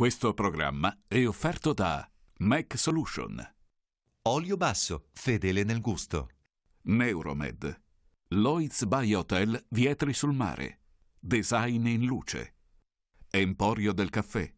Questo programma è offerto da Mac Solution. Olio basso, fedele nel gusto. Neuromed. Lloyds Hotel Vietri sul mare. Design in luce. Emporio del caffè.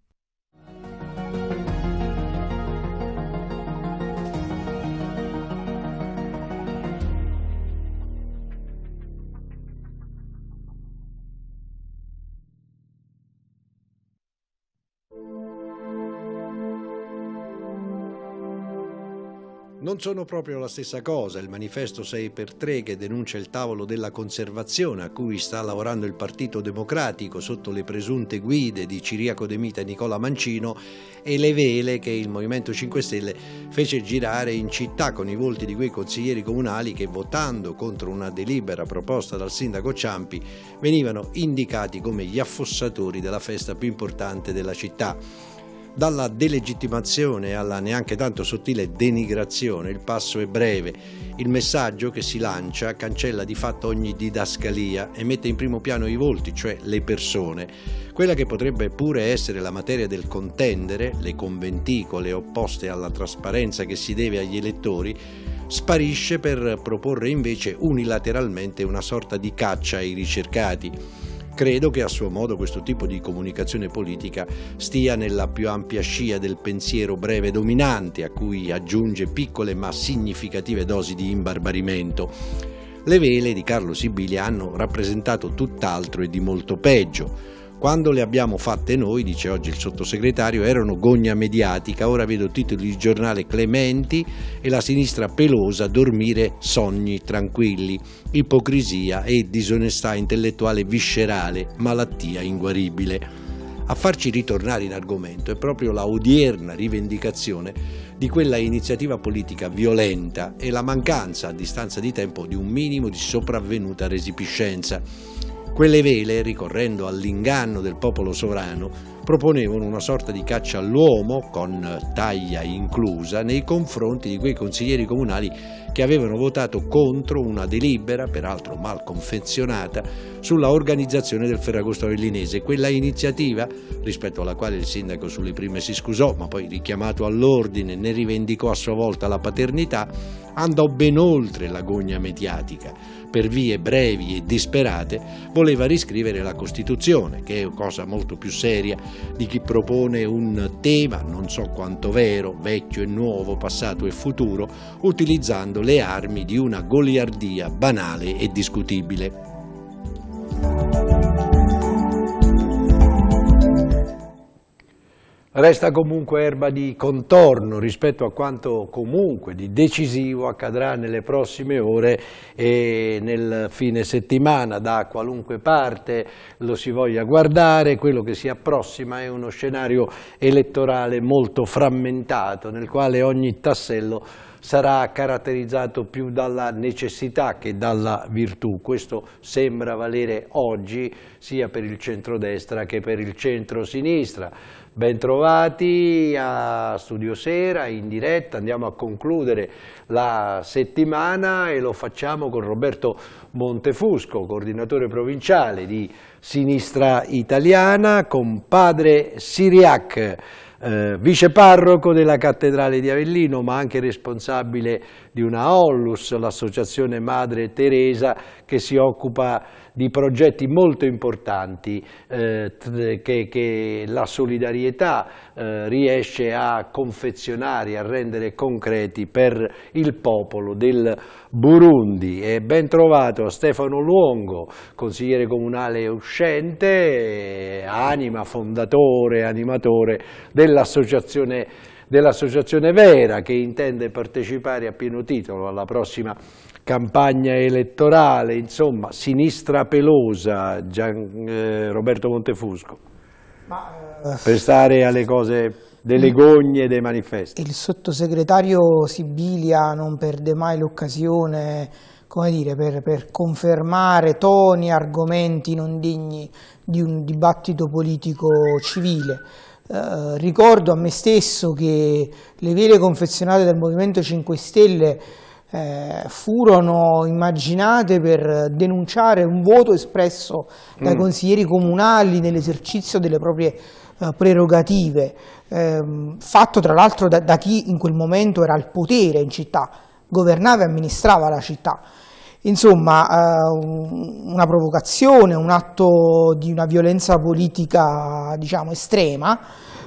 non sono proprio la stessa cosa. Il manifesto 6 per 3 che denuncia il tavolo della conservazione a cui sta lavorando il Partito Democratico sotto le presunte guide di Ciriaco De Mita e Nicola Mancino e le vele che il Movimento 5 Stelle fece girare in città con i volti di quei consiglieri comunali che votando contro una delibera proposta dal sindaco Ciampi venivano indicati come gli affossatori della festa più importante della città. Dalla delegittimazione alla neanche tanto sottile denigrazione il passo è breve. Il messaggio che si lancia cancella di fatto ogni didascalia e mette in primo piano i volti, cioè le persone. Quella che potrebbe pure essere la materia del contendere, le conventicole opposte alla trasparenza che si deve agli elettori, sparisce per proporre invece unilateralmente una sorta di caccia ai ricercati. Credo che a suo modo questo tipo di comunicazione politica stia nella più ampia scia del pensiero breve dominante a cui aggiunge piccole ma significative dosi di imbarbarimento. Le vele di Carlo Sibili hanno rappresentato tutt'altro e di molto peggio quando le abbiamo fatte noi, dice oggi il sottosegretario, erano gogna mediatica, ora vedo titoli di giornale clementi e la sinistra pelosa dormire sogni tranquilli, ipocrisia e disonestà intellettuale viscerale, malattia inguaribile. A farci ritornare in argomento è proprio la odierna rivendicazione di quella iniziativa politica violenta e la mancanza, a distanza di tempo, di un minimo di sopravvenuta resipiscenza quelle vele, ricorrendo all'inganno del popolo sovrano, proponevano una sorta di caccia all'uomo, con taglia inclusa, nei confronti di quei consiglieri comunali che avevano votato contro una delibera, peraltro mal confezionata, sulla organizzazione del Ferragosto Avellinese. Quella iniziativa, rispetto alla quale il sindaco sulle prime si scusò, ma poi richiamato all'ordine ne rivendicò a sua volta la paternità, andò ben oltre la gogna mediatica per vie brevi e disperate, voleva riscrivere la Costituzione, che è cosa molto più seria di chi propone un tema, non so quanto vero, vecchio e nuovo, passato e futuro, utilizzando le armi di una goliardia banale e discutibile. resta comunque erba di contorno rispetto a quanto comunque di decisivo accadrà nelle prossime ore e nel fine settimana da qualunque parte lo si voglia guardare, quello che si approssima è uno scenario elettorale molto frammentato nel quale ogni tassello sarà caratterizzato più dalla necessità che dalla virtù. Questo sembra valere oggi sia per il centrodestra che per il centro-sinistra. Bentrovati a Studio Sera in diretta, andiamo a concludere la settimana e lo facciamo con Roberto Montefusco, coordinatore provinciale di Sinistra Italiana, con padre Siriac, eh, viceparroco della cattedrale di Avellino ma anche responsabile di una Ollus, l'associazione Madre Teresa, che si occupa di progetti molto importanti eh, che, che, la solidarietà eh, riesce a confezionare, a rendere concreti per il popolo del Burundi. E ben trovato a Stefano Luongo, consigliere comunale uscente, eh, anima, fondatore, animatore dell'associazione Madre Teresa dell'Associazione Vera che intende partecipare a pieno titolo alla prossima campagna elettorale, insomma, sinistra pelosa, Gian, eh, Roberto Montefusco, Ma, eh, per stare alle cose delle mm. gogne dei manifesti. Il sottosegretario Sibilia non perde mai l'occasione come dire, per, per, confermare toni, argomenti non degni di un dibattito politico civile. Eh, ricordo a me stesso che le vele confezionate dal Movimento 5 Stelle eh, furono immaginate per denunciare un voto espresso mm. dai consiglieri comunali nell'esercizio delle proprie eh, prerogative, ehm, fatto tra l'altro da, da chi in quel momento era al potere in città, governava e amministrava la città. Insomma, eh, una provocazione, un atto di una violenza politica, diciamo, estrema,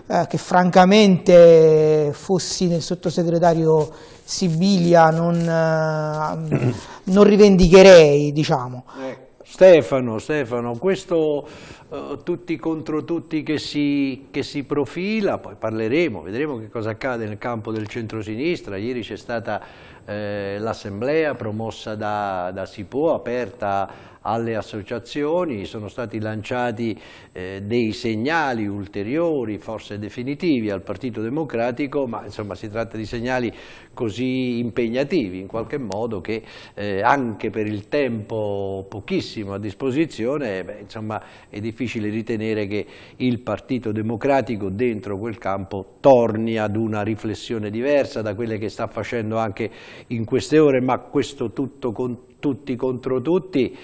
eh, che francamente fossi nel sottosegretario Sibilia non, eh, non rivendicherei, diciamo. Eh, Stefano, Stefano, questo uh, tutti contro tutti che si, che si, profila, poi parleremo, vedremo che cosa accade nel campo del centrosinistra, ieri c'è stata eh, l'assemblea promossa da, da SIPO, aperta alle associazioni, sono stati lanciati eh, dei segnali ulteriori, forse definitivi al Partito Democratico, ma insomma si tratta di segnali così impegnativi in qualche modo che eh, anche per il tempo pochissimo a disposizione eh, beh, insomma, è difficile ritenere che il Partito Democratico dentro quel campo torni ad una riflessione diversa da quelle che sta facendo anche in queste ore, ma questo tutto continua tutti contro tutti,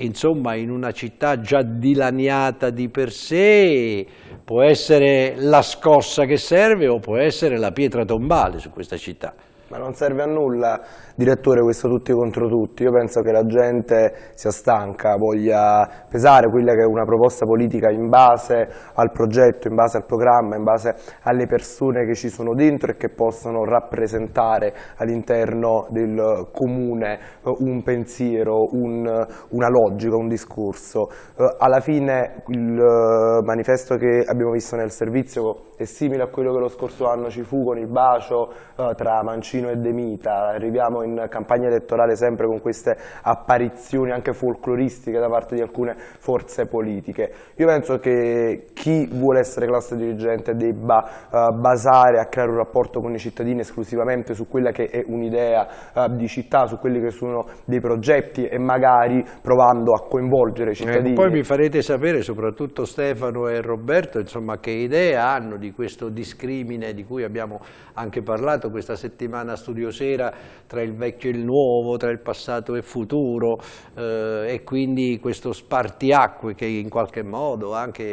insomma in una città già dilaniata di per sé, può essere la scossa che serve o può essere la pietra tombale su questa città. Ma non serve a nulla, direttore, questo tutti contro tutti. Io penso che la gente sia stanca, voglia pesare quella che è una proposta politica in base al progetto, in base al programma, in base alle persone che ci sono dentro e che possono rappresentare all'interno del comune eh, un pensiero, un, una logica, un discorso. Eh, alla fine il eh, manifesto che abbiamo visto nel servizio è simile a quello che lo scorso anno ci fu con il bacio tra Mancini Uncino e De Mita, arriviamo in campagna elettorale sempre con queste apparizioni anche folcloristiche da parte di alcune forze politiche. Io penso che chi vuole essere classe dirigente debba uh, basare a creare un rapporto con i cittadini esclusivamente su quella che è un'idea uh, di città, su quelli che sono dei progetti e magari provando a coinvolgere i eh, cittadini. E poi mi farete sapere soprattutto Stefano e Roberto insomma, che idea hanno di questo discrimine di cui abbiamo anche parlato questa settimana settimana studiosera tra il vecchio e il nuovo, tra il passato e il futuro eh, e quindi questo spartiacque che in qualche modo anche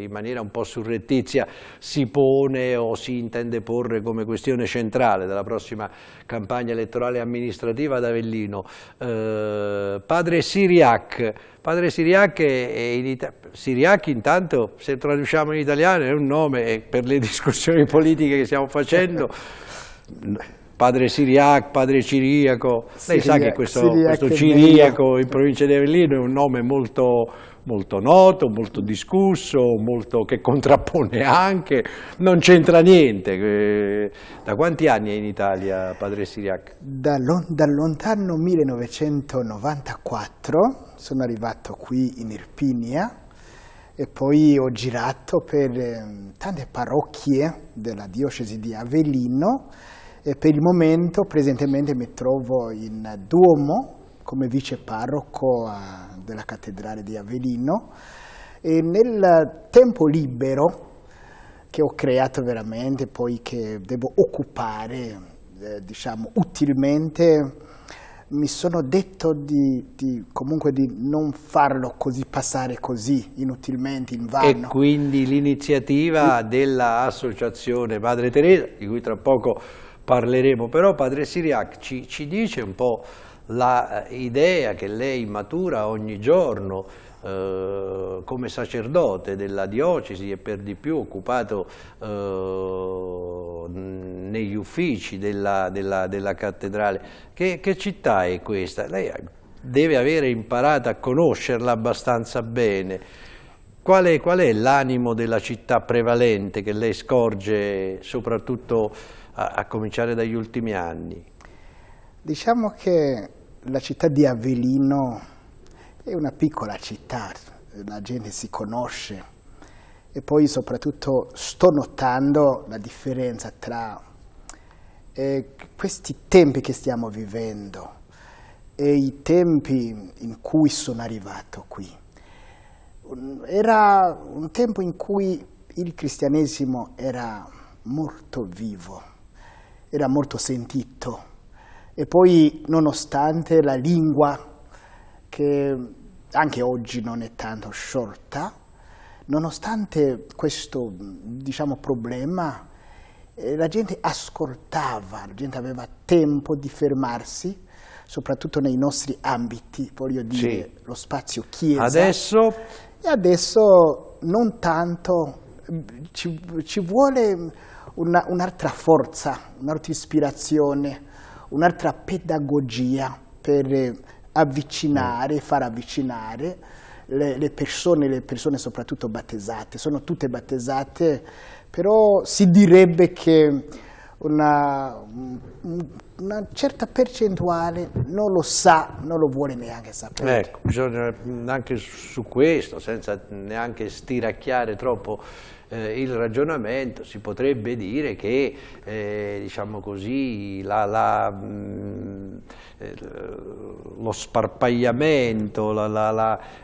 in maniera un po' surrettizia si pone o si intende porre come questione centrale della prossima campagna elettorale amministrativa ad Avellino. Eh, padre Siriac, Padre Siriac, è, in Siriac, intanto, se traduciamo in italiano, è un nome per le discussioni politiche che stiamo facendo. padre Siriac, padre Ciriaco, lei sa che questo, Siriac questo Ciriaco in provincia di Avellino è un nome molto, molto noto, molto discusso, molto, che contrappone anche, non c'entra niente. Eh, da quanti anni è in Italia padre Siriac? Dal da lontano 1994 sono arrivato qui in Irpinia e poi ho girato per ehm, tante parrocchie della diocesi di Avellino e per il momento presentemente mi trovo in Duomo come vice parroco a, ah, della cattedrale di Avellino e nel tempo libero che ho creato veramente poiché devo occupare eh, diciamo utilmente mi sono detto di, di, comunque di non farlo così passare così inutilmente in vano. E quindi l'iniziativa dell'associazione Madre Teresa di cui tra poco parleremo, però padre Siriac ci, ci dice un po' l'idea eh, che lei matura ogni giorno eh, come sacerdote della diocesi e per di più occupato eh, negli uffici della, della, della cattedrale. Che, che, città è questa? Lei deve avere imparato a conoscerla abbastanza bene. Qual è, qual è l'animo della città prevalente che lei scorge soprattutto a, a cominciare dagli ultimi anni? Diciamo che la città di Avellino è una piccola città, la gente si conosce e poi soprattutto sto notando la differenza tra eh, questi tempi che stiamo vivendo e i tempi in cui sono arrivato qui. Era un tempo in cui il cristianesimo era molto vivo era molto sentito. E poi, nonostante la lingua, che anche oggi non è tanto sciolta, nonostante questo diciamo, problema, eh, la gente ascoltava, la gente aveva tempo di fermarsi, soprattutto nei nostri ambiti, voglio dire, sì. lo spazio chiesa. Adesso? E adesso non tanto, ci, ci vuole un'altra un forza, un'altra ispirazione, un'altra pedagogia per eh, avvicinare, mm. far avvicinare le, le, persone, le persone soprattutto battezzate. Sono tutte battezzate, però si direbbe che una, una, certa percentuale non lo sa, non lo vuole neanche sapere. Ecco, bisogna anche su questo, senza neanche stiracchiare troppo eh, il ragionamento, si potrebbe dire che eh, diciamo così, la, la, mh, mm, eh, lo sparpagliamento, la,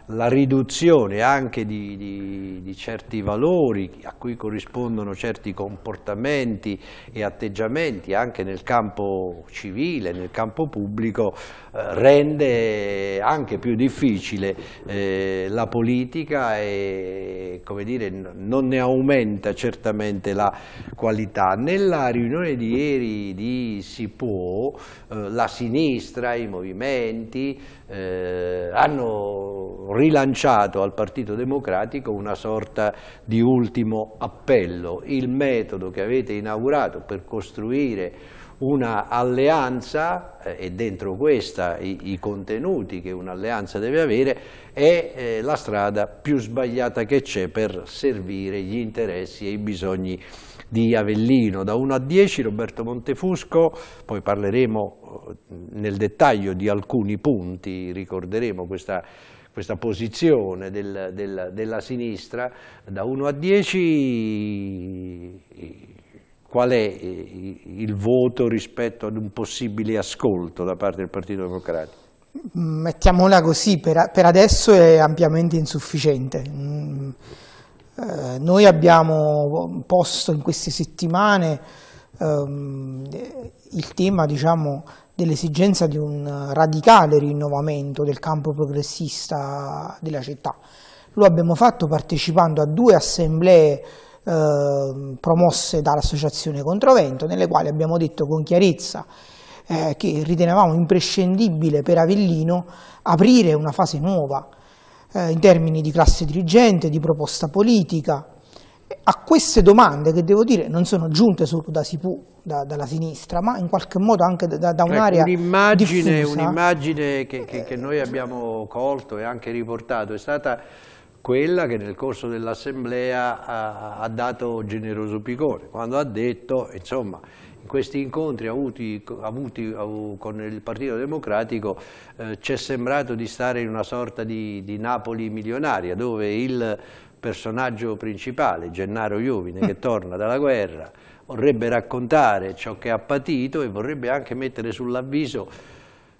la riduzione anche di, di, di, certi valori a cui corrispondono certi comportamenti e atteggiamenti anche nel campo civile, nel campo pubblico, rende anche più difficile eh, la politica e dire, non ne aumenta certamente la qualità. Nella riunione di ieri di Sipò eh, la sinistra, i movimenti eh, hanno rilanciato al Partito Democratico una sorta di ultimo appello. Il metodo che avete inaugurato per costruire una alleanza, eh, e dentro questa i, i contenuti che un'alleanza deve avere, è eh, la strada più sbagliata che c'è per servire gli interessi e i bisogni di Avellino. Da 1 a 10 Roberto Montefusco, poi parleremo eh, nel dettaglio di alcuni punti, ricorderemo questa questa posizione del, del, della sinistra, da 1 a 10 qual è eh, il voto rispetto ad un possibile ascolto da parte del Partito Democratico? Mm, mettiamola così, per, per adesso è ampiamente insufficiente. Mm, eh, noi abbiamo posto in queste settimane ehm, il tema diciamo, dell'esigenza di un radicale rinnovamento del campo progressista della città. Lo abbiamo fatto partecipando a due assemblee Ehm, promosse dall'Associazione Controvento, nelle quali abbiamo detto con chiarezza eh, che ritenevamo imprescindibile per Avellino aprire una fase nuova eh, in termini di classe dirigente, di proposta politica. A queste domande, che devo dire non sono giunte solo da Sipu, da, dalla sinistra, ma in qualche modo anche da, da ecco, un'area ecco, un'immagine, Un'immagine che, che, che noi eh, abbiamo colto e anche riportato è stata quella che nel corso dell'assemblea ha, ha, dato generoso picone, quando ha detto, insomma, in questi incontri avuti, avuti con il Partito Democratico eh, ci è sembrato di stare in una sorta di, di Napoli milionaria, dove il personaggio principale, Gennaro Iovine, che torna dalla guerra, vorrebbe raccontare ciò che ha patito e vorrebbe anche mettere sull'avviso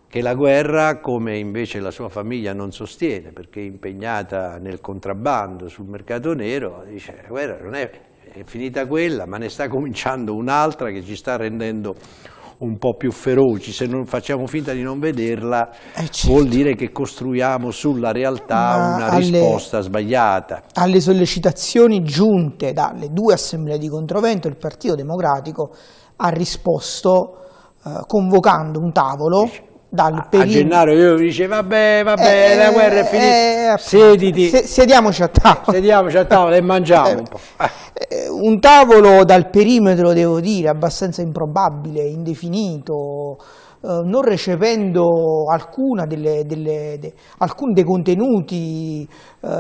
che la guerra, come invece la sua famiglia non sostiene, perché è impegnata nel contrabbando, sul mercato nero, dice la guerra non è, è finita quella, ma ne sta cominciando un'altra che ci sta rendendo un po' più feroci, se non facciamo finta di non vederla, eh certo. vuol dire che costruiamo sulla realtà Ma una alle, risposta sbagliata. Alle sollecitazioni giunte dalle due assemblee di controvento, il Partito Democratico ha risposto eh, convocando un tavolo dal perino. A gennaio io dice vabbè, vabbè, eh, la guerra è eh, finita, eh, sediti. Se, sediamoci a tavola. Eh, sediamoci a tavola e mangiamo eh, un po'. Eh, un tavolo dal perimetro, devo dire, abbastanza improbabile, indefinito, non recependo delle, delle, de, alcun dei contenuti,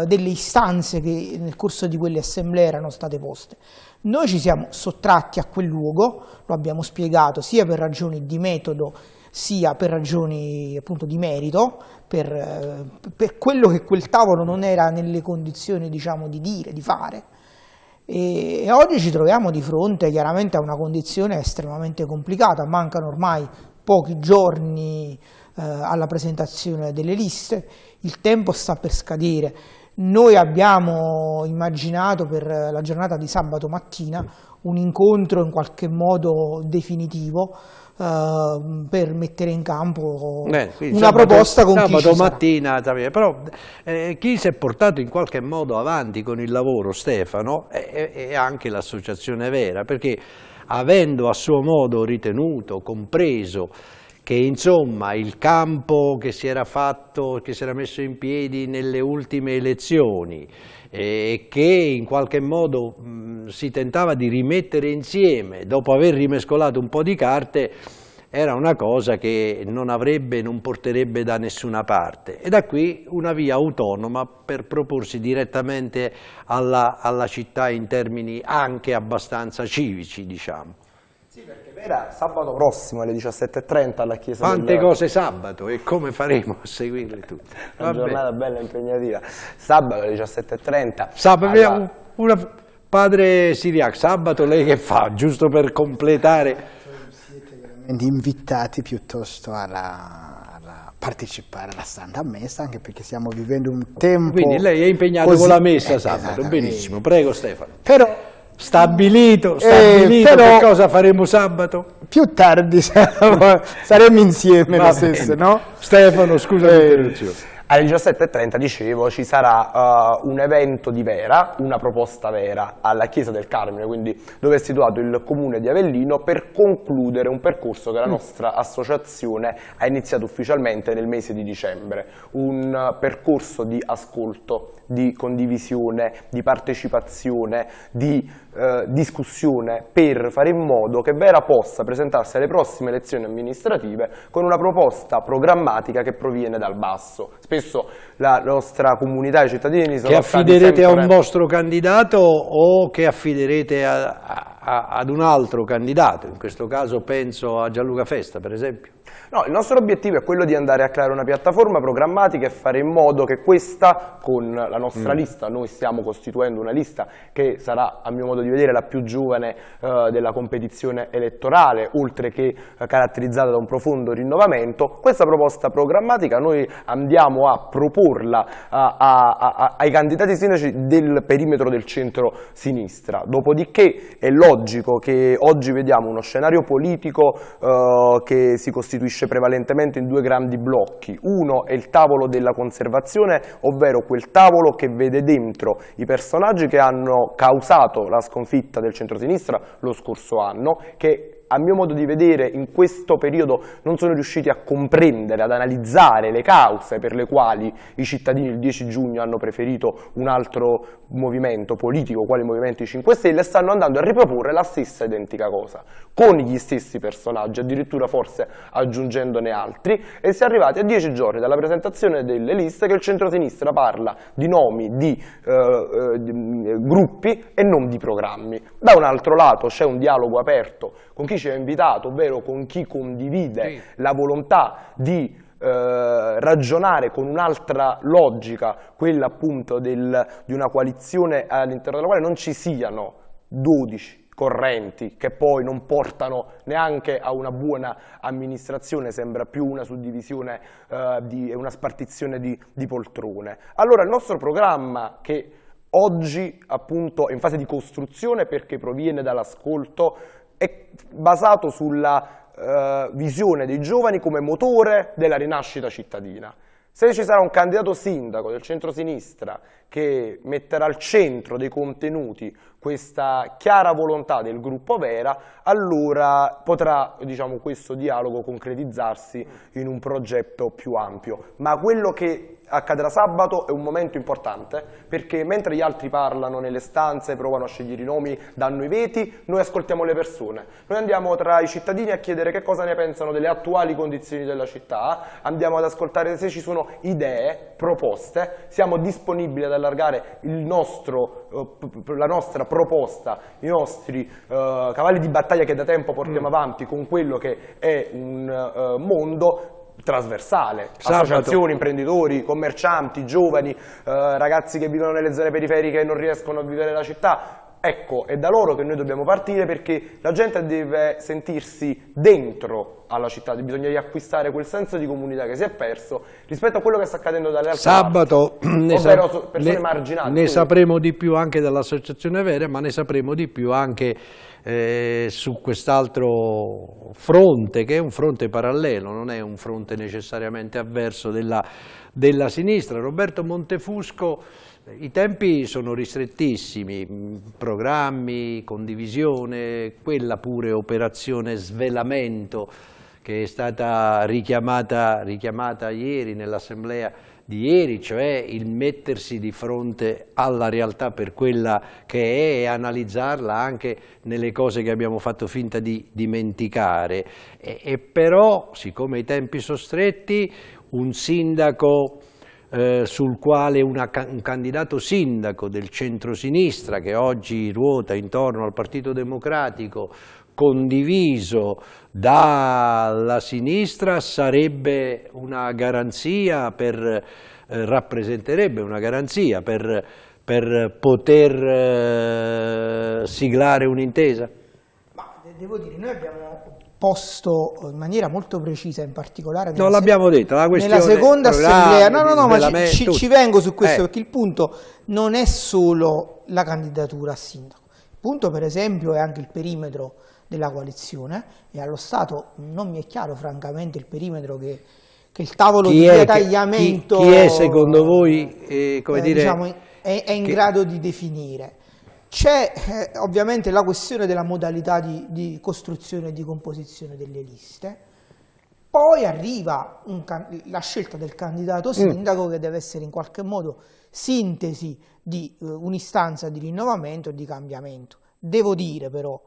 delle istanze che nel corso di quelle assemblee erano state poste. Noi ci siamo sottratti a quel luogo, lo abbiamo spiegato, sia per ragioni di metodo sia per ragioni appunto di merito, per, per quello che quel tavolo non era nelle condizioni diciamo, di dire, di fare. E, e oggi ci troviamo di fronte chiaramente a una condizione estremamente complicata, mancano ormai pochi giorni eh, alla presentazione delle liste, il tempo sta per scadere. Noi abbiamo immaginato per la giornata di sabato mattina un incontro in qualche modo definitivo uh, per mettere in campo Bene, eh, quindi, una sabato, proposta con sabato mattina, sarà. però eh, chi si è portato in qualche modo avanti con il lavoro Stefano è, è anche l'associazione vera perché avendo a suo modo ritenuto, compreso che insomma il campo che si era fatto, che si era messo in piedi nelle ultime elezioni e che in qualche modo mh, si tentava di rimettere insieme dopo aver rimescolato un po' di carte era una cosa che non avrebbe, non porterebbe da nessuna parte. E da qui una via autonoma per proporsi direttamente alla, alla città in termini anche abbastanza civici, diciamo. Sì, perché Vera sabato prossimo alle 17.30 alla Chiesa Quante del... cose sabato e come faremo a seguirle tutte? Una giornata bella e impegnativa. Sabato alle 17.30. Sabato, alla... una... padre Siriac, sabato lei che fa? Giusto per completare. Siete veramente invitati piuttosto alla partecipare alla Santa Messa, anche perché stiamo vivendo un tempo. Quindi lei è impegnato così. con la Messa eh, sabato, esatto, benissimo, eh. prego Stefano. Però Stabilito, stabilito, eh, però, che cosa faremo sabato? Più tardi saremo, insieme la stessa, no? Stefano, scusa eh. Alle 17.30, dicevo, ci sarà uh, un evento di Vera, una proposta vera alla Chiesa del Carmine, quindi dove è situato il comune di Avellino, per concludere un percorso che la mm. nostra associazione ha iniziato ufficialmente nel mese di dicembre. Un percorso di ascolto, di condivisione, di partecipazione, di eh, discussione per fare in modo che Vera possa presentarsi alle prossime elezioni amministrative con una proposta programmatica che proviene dal basso. Spesso la nostra comunità i cittadini sono Che affiderete sempre... a un vostro candidato o che affiderete a, a, ad un altro candidato? In questo caso penso a Gianluca Festa, per esempio. No, il nostro obiettivo è quello di andare a creare una piattaforma programmatica e fare in modo che questa, con la nostra mm. lista, noi stiamo costituendo una lista che sarà, a mio modo di vedere, la più giovane eh, della competizione elettorale, oltre che eh, caratterizzata da un profondo rinnovamento, questa proposta programmatica noi andiamo a proporla a, a, a, ai candidati sindaci del perimetro del centro-sinistra. Dopodiché è logico che oggi vediamo uno scenario politico eh, che si costituisce costituisce prevalentemente in due grandi blocchi. Uno è il tavolo della conservazione, ovvero quel tavolo che vede dentro i personaggi che hanno causato la sconfitta del centrosinistra lo scorso anno, che a mio modo di vedere in questo periodo non sono riusciti a comprendere, ad analizzare le cause per le quali i cittadini il 10 giugno hanno preferito un altro movimento politico, quale il Movimento 5 Stelle, e stanno andando a riproporre la stessa identica cosa, con gli stessi personaggi, addirittura forse aggiungendone altri, e si è arrivati a dieci giorni dalla presentazione delle liste che il centrosinistra parla di nomi, di, eh, eh di mm, gruppi e non di programmi. Da un altro lato c'è un dialogo aperto con chi ci ha invitato, ovvero con chi condivide sì. la volontà di eh, ragionare con un'altra logica, quella appunto del, di una coalizione all'interno della quale non ci siano 12 correnti che poi non portano neanche a una buona amministrazione, sembra più una suddivisione eh, e eh, una spartizione di, di poltrone. Allora il nostro programma che oggi appunto è in fase di costruzione perché proviene dall'ascolto è basato sulla eh, visione dei giovani come motore della rinascita cittadina. Se ci sarà un candidato sindaco del centro-sinistra che metterà al centro dei contenuti questa chiara volontà del gruppo Vera, allora potrà diciamo, questo dialogo concretizzarsi in un progetto più ampio. Ma quello che accadrà sabato è un momento importante perché mentre gli altri parlano nelle stanze, provano a scegliere i nomi, danno i veti, noi ascoltiamo le persone. Noi andiamo tra i cittadini a chiedere che cosa ne pensano delle attuali condizioni della città, andiamo ad ascoltare se ci sono idee, proposte, siamo disponibili ad allargare nostro, eh, la nostra proposta, i nostri eh, cavalli di battaglia che da tempo portiamo mm. avanti con quello che è un eh, mondo trasversale, Sabato. associazioni, imprenditori, commercianti, giovani, eh, ragazzi che vivono nelle zone periferiche e non riescono a vivere la città, Ecco, è da loro che noi dobbiamo partire perché la gente deve sentirsi dentro alla città, bisogna riacquistare quel senso di comunità che si è perso rispetto a quello che sta accadendo dalle altre Sabato parti, ne, sa ne, ne sapremo di più anche dall'associazione Vera, ma ne sapremo di più anche eh, su quest'altro fronte, che è un fronte parallelo, non è un fronte necessariamente avverso della, della sinistra. Roberto Montefusco i tempi sono ristrettissimi, programmi, condivisione, quella pure operazione svelamento che è stata richiamata, richiamata ieri nell'assemblea di ieri, cioè il mettersi di fronte alla realtà per quella che è e analizzarla anche nelle cose che abbiamo fatto finta di dimenticare. E, e però, siccome i tempi sono stretti, un sindaco eh, sul quale una, un candidato sindaco del centro-sinistra che oggi ruota intorno al Partito Democratico condiviso dalla sinistra sarebbe una garanzia per, eh, rappresenterebbe una garanzia per, per poter eh, siglare un'intesa? Devo dire, noi abbiamo posto eh, in maniera molto precisa in particolare no, l'abbiamo detto, la nella seconda assemblea no no no ma ci, ci, vengo su questo eh. perché il punto non è solo la candidatura a sindaco il punto per esempio è anche il perimetro della coalizione e allo Stato non mi è chiaro francamente il perimetro che, che il tavolo chi di è, ritagliamento chi, chi, è secondo voi eh, come eh, dire, diciamo, è, è in che... grado di definire c'è eh, ovviamente la questione della modalità di, di costruzione e di composizione delle liste, poi arriva la scelta del candidato mm. sindaco mm. che deve essere in qualche modo sintesi di eh, un'istanza di rinnovamento e di cambiamento. Devo dire però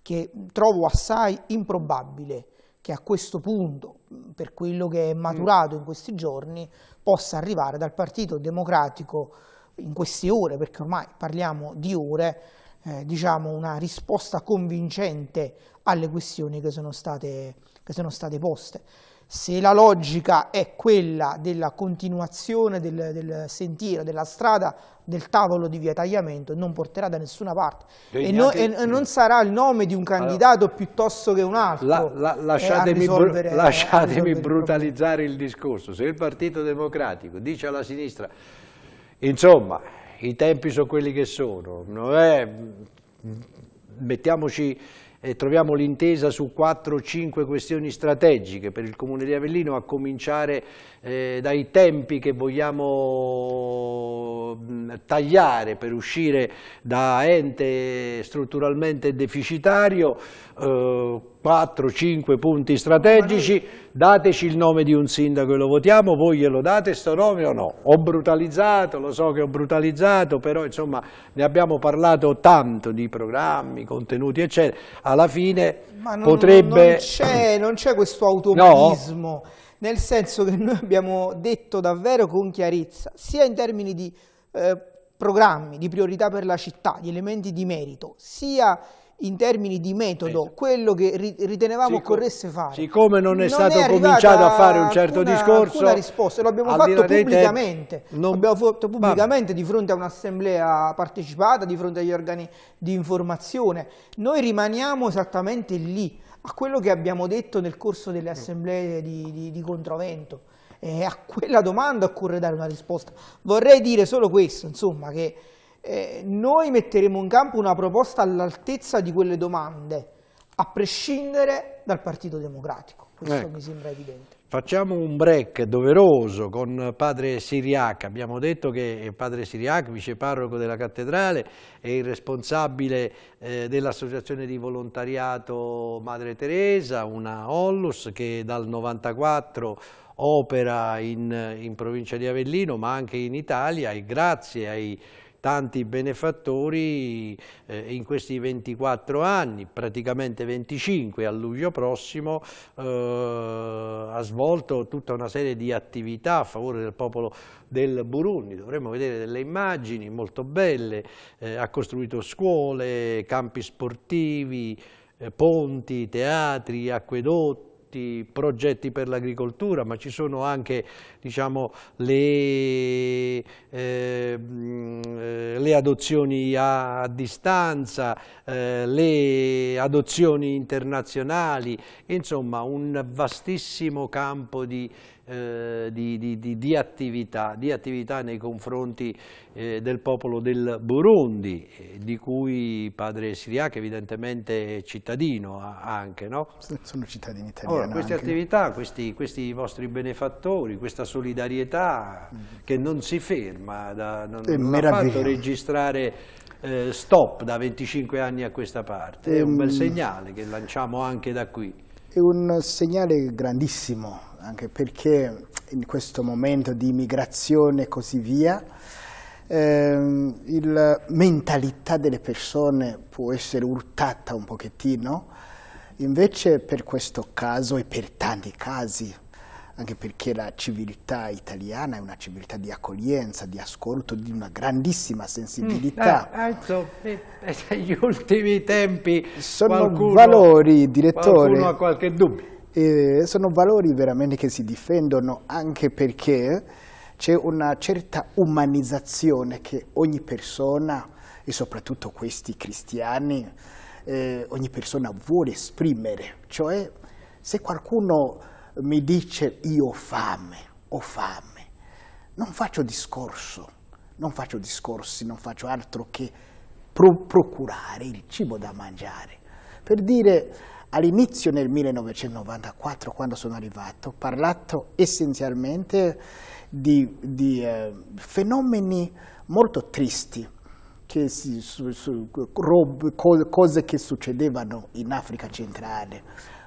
che trovo assai improbabile che a questo punto, per quello che è maturato mm. in questi giorni, possa arrivare dal Partito Democratico in queste ore, perché ormai parliamo di ore, eh, diciamo una risposta convincente alle questioni che sono, state, che sono state poste. Se la logica è quella della continuazione del, del sentiero, della strada, del tavolo di via tagliamento, non porterà da nessuna parte. Cioè, e, no, e, non sarà il nome di un candidato allora, piuttosto che un altro. La, la, eh, lasciatemi, risolvere, br lasciatemi brutalizzare il, il discorso. Se il Partito Democratico dice alla sinistra Insomma, i tempi sono quelli che sono, è, mettiamoci, eh, troviamo l'intesa su 4-5 questioni strategiche per il Comune di Avellino, a cominciare eh, dai tempi che vogliamo mm, tagliare per uscire da ente strutturalmente deficitario, eh, 4-5 punti strategici, dateci il nome di un sindaco e lo votiamo, voi glielo date sto nome o no? Ho brutalizzato, lo so che ho brutalizzato, però insomma ne abbiamo parlato tanto di programmi, contenuti eccetera, alla fine non, potrebbe... Non c'è questo automatismo, no. nel senso che noi abbiamo detto davvero con chiarezza, sia in termini di... Eh, programmi, di priorità per la città, di elementi di merito, sia in termini di metodo quello che ritenevamo Sicco, occorresse fare. Siccome non è non stato è cominciato a fare un certo alcuna, discorso... Alcuna risposta, lo abbiamo fatto pubblicamente, non... abbiamo fatto pubblicamente di fronte a un'assemblea partecipata, di fronte agli organi di informazione. Noi rimaniamo esattamente lì, a quello che abbiamo detto nel corso delle assemblee di, di, di controvento. E a quella domanda occorre dare una risposta. Vorrei dire solo questo, insomma, che eh, noi metteremo in campo una proposta all'altezza di quelle domande, a prescindere dal Partito Democratico, questo ecco. mi sembra evidente. Facciamo un break doveroso con padre Siriac, abbiamo detto che padre Siriac, viceparroco della cattedrale, è il responsabile eh, dell'associazione di volontariato Madre Teresa, una Ollus che dal 94 opera in, in provincia di Avellino ma anche in Italia e grazie ai tanti benefattori eh, in questi 24 anni, praticamente 25 a luglio prossimo, eh, ha svolto tutta una serie di attività a favore del popolo del Burundi. Dovremmo vedere delle immagini molto belle, eh, ha costruito scuole, campi sportivi, eh, ponti, teatri, acquedotti, progetti, progetti per l'agricoltura, ma ci sono anche diciamo, le, eh, le, adozioni a, a distanza, eh, le adozioni internazionali, insomma un vastissimo campo di eh, di, di, di, attività, di, attività, nei confronti eh, del popolo del Burundi, eh, di cui padre Siriac evidentemente è cittadino anche, no? Sono cittadini italiani. Ora, queste anche. attività, questi, questi, vostri benefattori, questa solidarietà mm-hmm. che non si ferma, da, non, non ha fatto registrare eh, stop da 25 anni a questa parte, è un bel segnale che lanciamo anche da qui. È un segnale grandissimo, anche perché in questo momento di immigrazione e così via, eh, la mentalità delle persone può essere urtata un pochettino, invece per questo caso e per tanti casi, anche perché la civiltà italiana è una civiltà di accoglienza, di ascolto, di una grandissima sensibilità. Mm, eh, alzo, negli eh, ultimi tempi sono qualcuno, valori, direttore. Qualcuno ha qualche dubbio eh, sono valori veramente che si difendono anche perché c'è una certa umanizzazione che ogni persona, e soprattutto questi cristiani, eh, ogni persona vuole esprimere. Cioè, se qualcuno mi dice io ho fame, ho fame, non faccio discorso, non faccio discorsi, non faccio altro che pro procurare il cibo da mangiare. Per dire all'inizio nel 1994, quando sono arrivato, ho parlato essenzialmente di, di eh, fenomeni molto tristi, che si, su, su, rob, cose che succedevano in Africa centrale,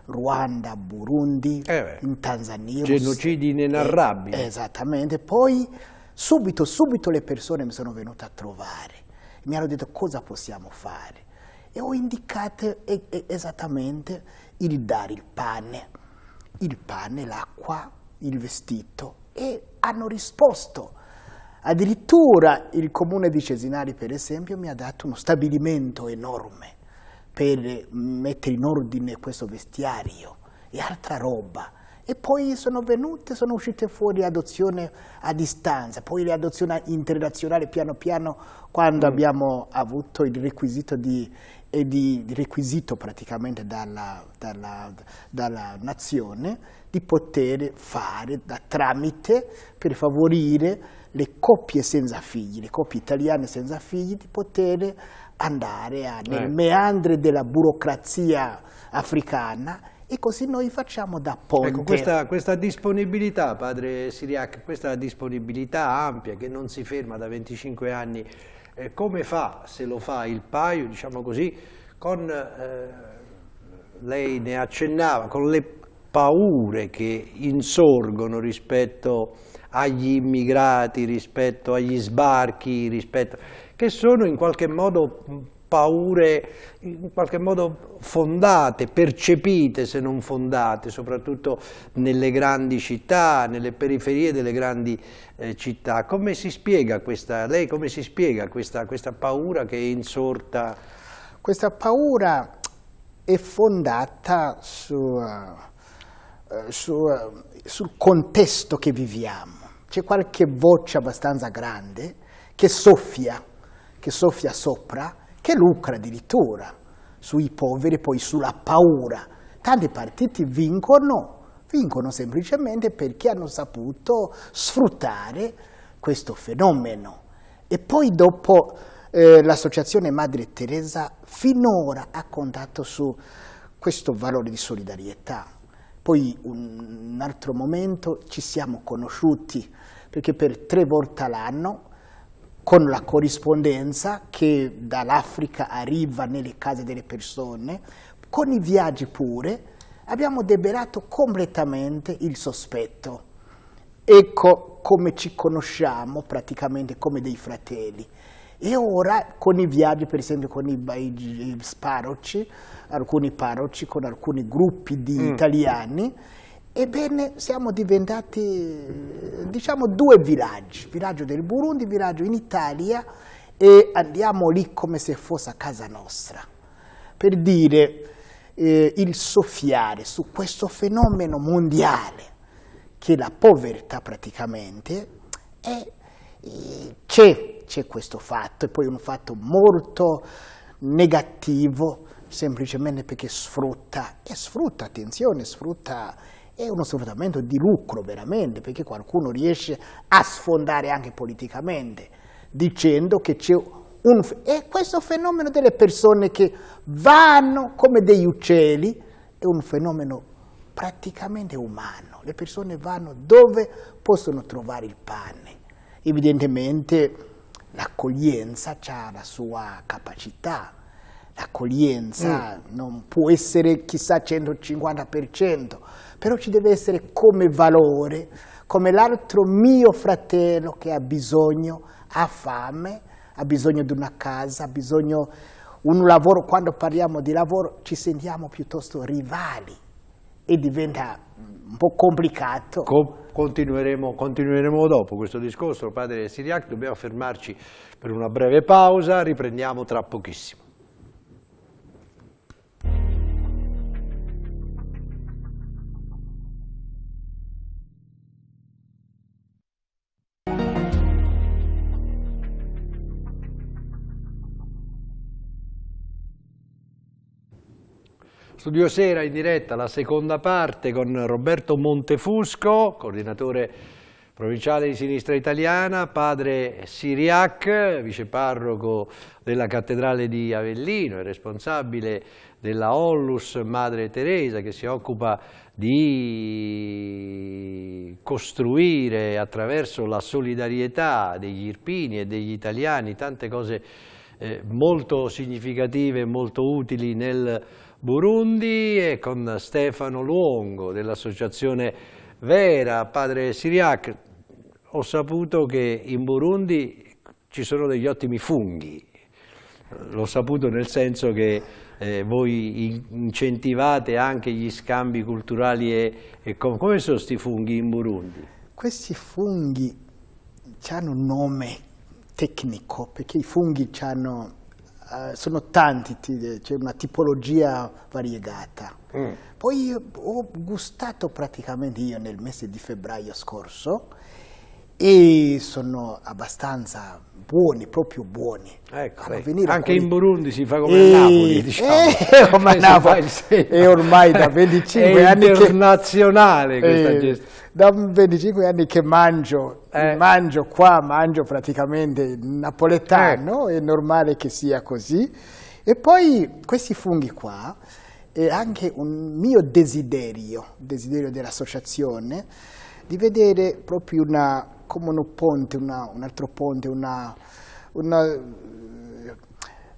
Ruanda, Burundi, eh in Tanzania. Genocidi eh, inenarrabili. esattamente. Poi subito, subito le persone mi sono venute a trovare, mi hanno detto cosa possiamo fare e ho indicato esattamente il dare il pane, il pane, l'acqua, il vestito e hanno risposto. Addirittura il comune di Cesinari, per esempio, mi ha dato uno stabilimento enorme per mettere in ordine questo vestiario e altra roba. E poi sono venute, sono uscite fuori adozione a distanza, poi le adozioni internazionali piano piano, quando mm. abbiamo avuto il requisito di e di requisito praticamente dalla, dalla, dalla, nazione di poter fare da tramite per favorire le coppie senza figli, le coppie italiane senza figli, di poter andare a, nel eh. meandre della burocrazia africana e così noi facciamo da ponte. Ecco, questa, questa, disponibilità, padre Siriac, questa disponibilità ampia che non si ferma da 25 anni e eh, come fa, se lo fa il paio, diciamo così, con, eh, lei ne accennava, con le paure che insorgono rispetto agli immigrati, rispetto agli sbarchi, rispetto, che sono in qualche modo paure in qualche modo fondate, percepite se non fondate, soprattutto nelle grandi città, nelle periferie delle grandi eh, città. Come si spiega questa, lei come si spiega questa, questa paura che è insorta? Questa paura è fondata su, eh, su, eh, sul contesto che viviamo. C'è qualche voce abbastanza grande che soffia, che soffia sopra che lucra addirittura sui poveri e poi sulla paura. Tanti partiti vincono, vincono semplicemente perché hanno saputo sfruttare questo fenomeno. E poi dopo eh, l'associazione Madre Teresa finora ha contato su questo valore di solidarietà. Poi un, un altro momento ci siamo conosciuti perché per tre volte all'anno con la corrispondenza che dall'Africa arriva nelle case delle persone, con i viaggi pure, abbiamo debelato completamente il sospetto. Ecco come ci conosciamo praticamente come dei fratelli. E ora con i viaggi, per esempio con i, i, i sparoci, alcuni parroci, con alcuni gruppi di mm. italiani, Ebbene, siamo diventati, diciamo, due villaggi, villaggio del Burundi, villaggio in Italia, e andiamo lì come se fosse a casa nostra, per dire eh, il soffiare su questo fenomeno mondiale, che è la povertà praticamente, eh, c'è, c'è questo fatto, e poi un fatto molto negativo, semplicemente perché sfrutta, e sfrutta, attenzione, sfrutta è uno sfruttamento di lucro veramente, perché qualcuno riesce a sfondare anche politicamente, dicendo che c'è un... E questo fenomeno delle persone che vanno come degli uccelli è un fenomeno praticamente umano. Le persone vanno dove possono trovare il pane. Evidentemente l'accoglienza ha la sua capacità, l'accoglienza mm. non può essere chissà 150%, però ci deve essere come valore, come l'altro mio fratello che ha bisogno, ha fame, ha bisogno di una casa, ha bisogno di un lavoro. Quando parliamo di lavoro ci sentiamo piuttosto rivali e diventa un po' complicato. Co continueremo, continueremo, dopo questo discorso, padre Siriac, dobbiamo fermarci per una breve pausa, riprendiamo tra pochissimo. Studio Sera in diretta la seconda parte con Roberto Montefusco, coordinatore provinciale di sinistra italiana, padre Siriac, viceparroco della cattedrale di Avellino e responsabile della Ollus Madre Teresa che si occupa di costruire attraverso la solidarietà degli irpini e degli italiani tante cose eh, molto significative e molto utili nel Burundi e con Stefano Luongo dell'associazione Vera, padre Siriac. Ho saputo che in Burundi ci sono degli ottimi funghi, l'ho saputo nel senso che eh, voi incentivate anche gli scambi culturali e, e com come sono questi funghi in Burundi? Questi funghi hanno un nome tecnico perché i funghi hanno eh, sono tanti, eh, c'è cioè una tipologia variegata. Mm. Poi ho gustato praticamente io nel mese di febbraio scorso e sono abbastanza buoni, proprio buoni. Ecco, ecco. anche qui. in Burundi si fa come e... a Napoli, eh, diciamo. E eh, ormai, Napoli, è ormai da 25 anni che... internazionale eh, questa che... Da 25 anni che mangio, eh. mangio qua, mangio praticamente napoletano, eh. è normale che sia così. E poi questi funghi qua è anche un mio desiderio, desiderio dell'associazione, di vedere proprio una come un ponte, una, un altro ponte, una, una,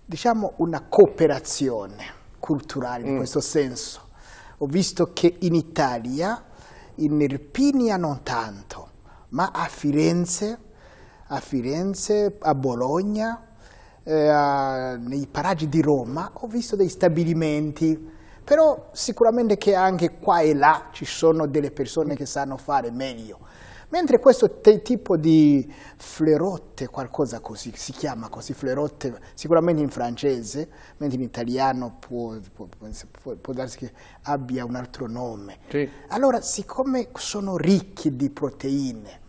diciamo una cooperazione culturale in mm. questo senso. Ho visto che in Italia, in Irpinia non tanto, ma a Firenze, a, Firenze, a Bologna, eh, a, nei paraggi di Roma, ho visto dei stabilimenti però sicuramente che anche qua e là ci sono delle persone che sanno fare meglio. Mentre questo tipo di flerotte, qualcosa così, si chiama così flerotte, sicuramente in francese, mentre in italiano può, può, può, può darsi che abbia un altro nome. Sì. Allora, siccome sono ricchi di proteine,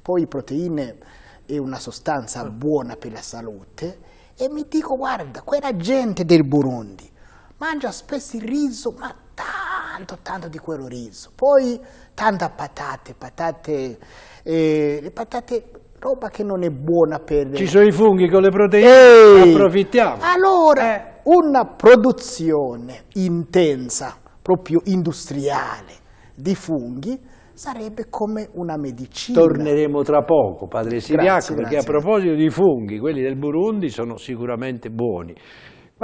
poi proteine è una sostanza mm. buona per la salute, e mi dico, guarda, quella gente del Burundi mangia spesso il riso, ma tanto, tanto di quello riso. Poi tanta patate, patate, eh, le patate, roba che non è buona per... Ci sono i funghi con le proteine, Ehi, approfittiamo. Allora, eh. una produzione intensa, proprio industriale, di funghi, sarebbe come una medicina. Torneremo tra poco, padre Siriaco, perché grazie. a proposito di funghi, quelli del Burundi sono sicuramente buoni.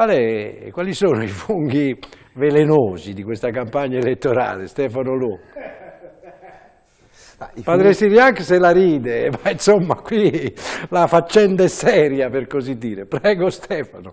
Qual è, quali sono i funghi velenosi di questa campagna elettorale, Stefano Lu? Ah, Padre funghi... Siriac se la ride, ma insomma qui la faccenda è seria per così dire. Prego Stefano.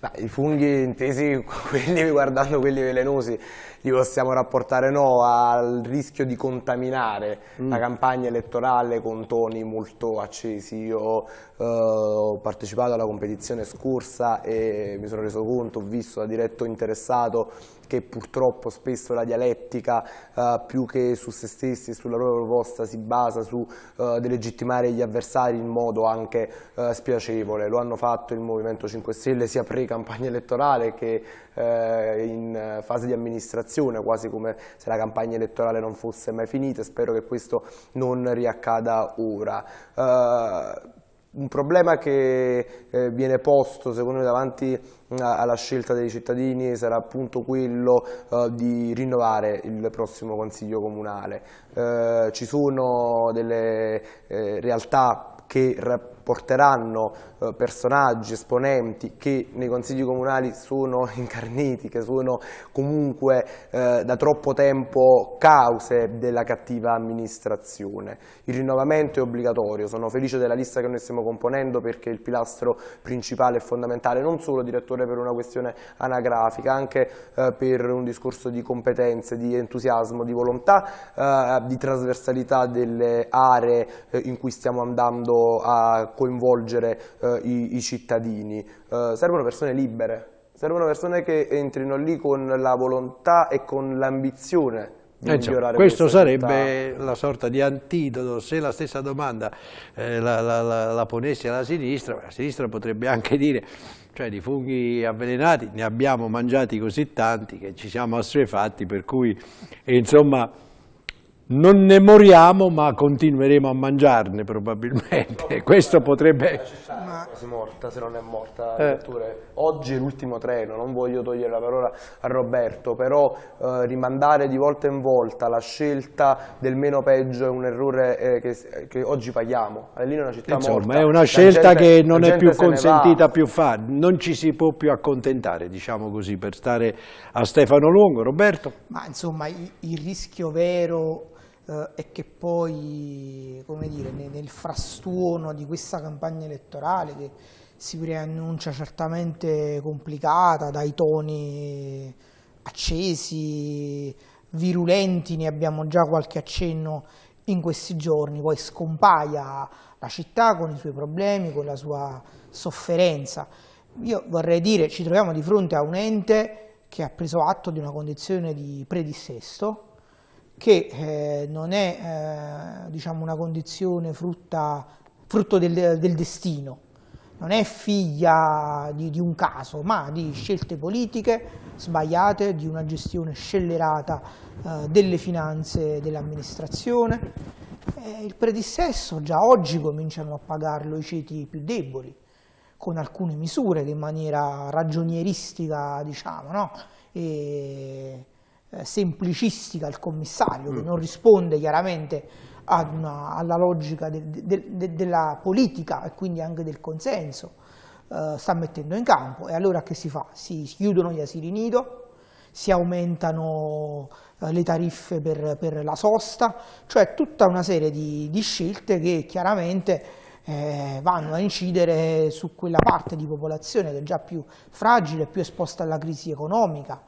Ma I funghi intesi quelli, guardando quelli velenosi li possiamo rapportare no, al rischio di contaminare mm. la campagna elettorale con toni molto accesi. Io eh, ho partecipato alla competizione scorsa e mi sono reso conto, ho visto da diretto interessato perché purtroppo spesso la dialettica eh, più che su se stessi e sulla loro proposta si basa su eh, delegittimare gli avversari in modo anche eh, spiacevole. Lo hanno fatto il Movimento 5 Stelle sia pre-campagna elettorale che eh, in fase di amministrazione, quasi come se la campagna elettorale non fosse mai finita. Spero che questo non riaccada ora eh, un problema che eh, viene posto secondo me davanti a alla scelta dei cittadini sarà appunto quello eh, di rinnovare il prossimo Consiglio Comunale. Eh, ci sono delle eh, realtà che rappresentano porteranno eh, personaggi, esponenti che nei consigli comunali sono incarniti, che sono comunque eh, da troppo tempo cause della cattiva amministrazione. Il rinnovamento è obbligatorio, sono felice della lista che noi stiamo componendo perché il pilastro principale e fondamentale non solo direttore per una questione anagrafica, anche eh, per un discorso di competenze, di entusiasmo, di volontà, eh, di trasversalità delle aree eh, in cui stiamo andando a coinvolgere eh, i, i, cittadini, eh, servono persone libere, servono persone che entrino lì con la volontà e con l'ambizione di eh, certo, insomma, questo sarebbe la sorta di antidoto se la stessa domanda eh, la, la, la, la, ponesse alla sinistra la sinistra potrebbe anche dire cioè di funghi avvelenati ne abbiamo mangiati così tanti che ci siamo assuefatti per cui eh, insomma non ne moriamo ma continueremo a mangiarne probabilmente, no, questo potrebbe... Ma... Eh, Quasi morta, se non è morta eh. Oggi è l'ultimo treno, non voglio togliere la parola a Roberto, però eh, rimandare di volta in volta la scelta del meno peggio è un errore eh, che, che, oggi paghiamo. Lì è una città Insomma, morta. è una scelta gente, che non è più consentita più fare, non ci si può più accontentare, diciamo così, per stare a Stefano Longo. Roberto? Ma insomma, il, il rischio vero eh, e che poi, come dire, nel, nel frastuono di questa campagna elettorale che si preannuncia certamente complicata dai toni accesi, virulenti, ne abbiamo già qualche accenno in questi giorni, poi scompaia la città con i suoi problemi, con la sua sofferenza. Io vorrei dire, ci troviamo di fronte a un ente che ha preso atto di una condizione di predissesto, che eh, non è eh, diciamo una condizione frutta, frutto del, del, destino, non è figlia di, di, un caso, ma di scelte politiche sbagliate, di una gestione scellerata eh, delle finanze dell'amministrazione. Eh, il predissesso già oggi cominciano a pagarlo i ceti più deboli, con alcune misure che in maniera ragionieristica diciamo, no? Eh, semplicistica il commissario, che mm. non risponde chiaramente una, alla logica del, del, de, della politica e quindi anche del consenso, eh, sta mettendo in campo. E allora che si fa? Si chiudono gli asili nido, si aumentano eh, le tariffe per, per, la sosta, cioè tutta una serie di, di scelte che chiaramente eh, vanno a incidere su quella parte di popolazione che è già più fragile, più esposta alla crisi economica,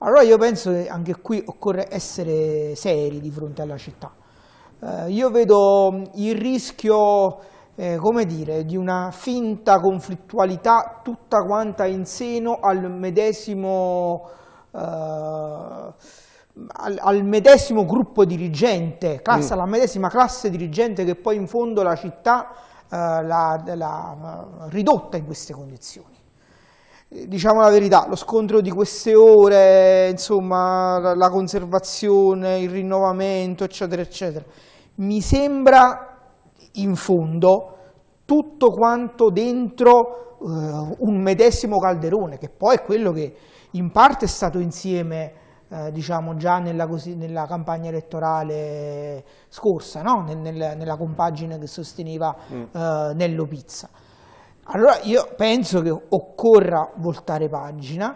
allora io penso che anche qui occorre essere seri di fronte alla città. Eh, io vedo mm, il rischio, eh, come dire, di una finta conflittualità tutta quanta in seno al medesimo... Eh, al, al, medesimo gruppo dirigente, classe, mm. alla medesima classe dirigente che poi in fondo la città eh, l'ha ridotta in queste condizioni. Eh, diciamo la verità, lo scontro di queste ore, insomma, la conservazione, il rinnovamento, eccetera, eccetera, mi sembra in fondo tutto quanto dentro eh, un medesimo calderone, che poi è quello che in parte è stato insieme, eh, diciamo, già nella, così, nella, campagna elettorale scorsa, no? nel, nel, nella compagine che sosteneva mm. eh, Nello Pizza. Allora io penso che occorra voltare pagina,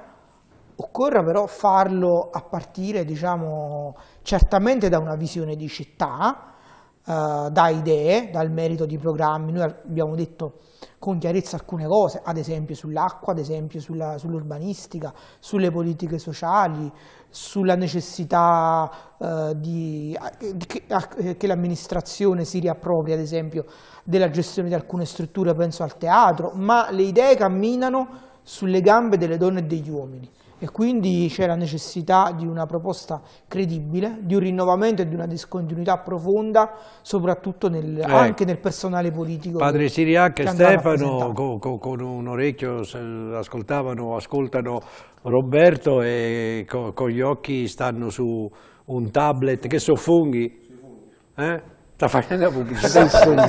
occorra però farlo a partire, diciamo, certamente da una visione di città, eh, da idee, dal merito di programmi. Noi abbiamo detto con chiarezza alcune cose, ad esempio sull'acqua, ad esempio sull'urbanistica, sull sulle politiche sociali, sulla necessità eh, di, eh, che, che l'amministrazione si riappropria, ad esempio, della gestione di alcune strutture, penso al teatro, ma le idee camminano sulle gambe delle donne e degli uomini e quindi c'è la necessità di una proposta credibile, di un rinnovamento e di una discontinuità profonda, soprattutto nel, eh, anche nel personale politico. Padre Siriac e Stefano con, con, con, un orecchio ascoltavano, ascoltano Roberto e con, con gli occhi stanno su un tablet che sono Eh? sta facendo pubblicità. Sono i funghi,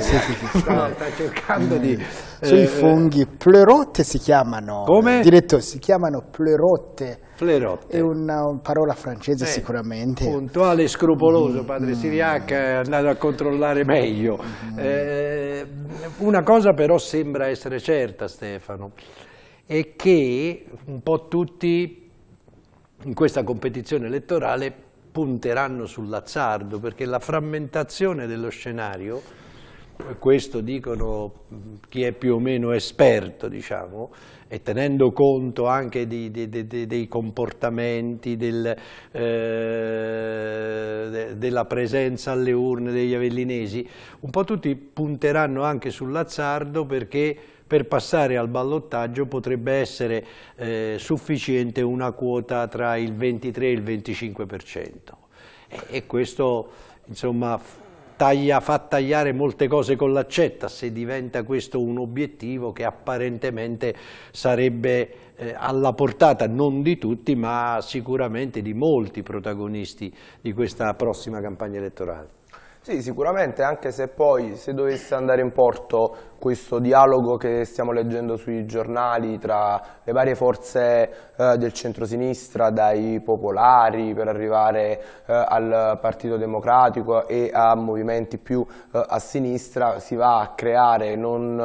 sta, sta cercando di... Eh, sui eh, funghi, pleurotte si chiamano. Come? Direttore, si chiamano pleurotte. Flerotte. È una parola francese eh, sicuramente. Puntuale e scrupoloso, mm. padre mm. Siriac è eh, andato a controllare mm. meglio. Mm. Eh, una cosa però sembra essere certa, Stefano, è che un po' tutti in questa competizione elettorale punteranno sull'azzardo, perché la frammentazione dello scenario, questo dicono chi è più o meno esperto, diciamo, e tenendo conto anche di, di, di, dei comportamenti, del, eh, de, della presenza alle urne degli avellinesi, un po' tutti punteranno anche sull'azzardo perché per passare al ballottaggio potrebbe essere eh, sufficiente una quota tra il 23 e il 25%. E, e questo insomma, taglia, fa tagliare molte cose con l'accetta se diventa questo un obiettivo che apparentemente sarebbe eh, alla portata non di tutti ma sicuramente di molti protagonisti di questa prossima campagna elettorale. Sì, sicuramente, anche se poi se dovesse andare in porto questo dialogo che stiamo leggendo sui giornali tra le varie forze eh, del centrosinistra, dai popolari per arrivare eh, al Partito Democratico e a movimenti più eh, a sinistra, si va a creare non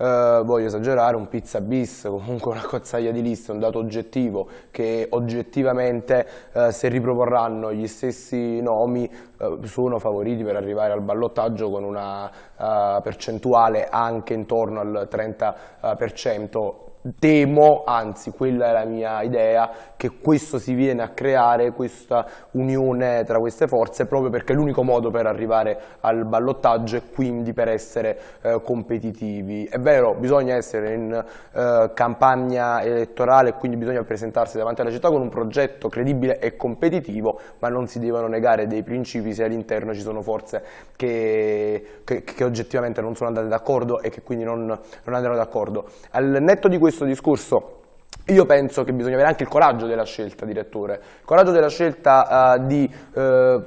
eh, voglio esagerare, un pizza bis, comunque una cozzaglia di liste, un dato oggettivo che oggettivamente eh, se riproporranno gli stessi nomi eh, sono favoriti per arrivare al ballottaggio con una eh, percentuale anche intorno al 30% temo, anzi quella è la mia idea, che questo si viene a creare, questa unione tra queste forze, proprio perché è l'unico modo per arrivare al ballottaggio e quindi per essere eh, competitivi. È vero, bisogna essere in eh, campagna elettorale, quindi bisogna presentarsi davanti alla città con un progetto credibile e competitivo, ma non si devono negare dei principi se all'interno ci sono forze che, che, che, oggettivamente non sono andate d'accordo e che quindi non, non andranno d'accordo. Al netto di questo questo discorso io penso che bisogna avere anche il coraggio della scelta, direttore, il coraggio della scelta uh, di uh,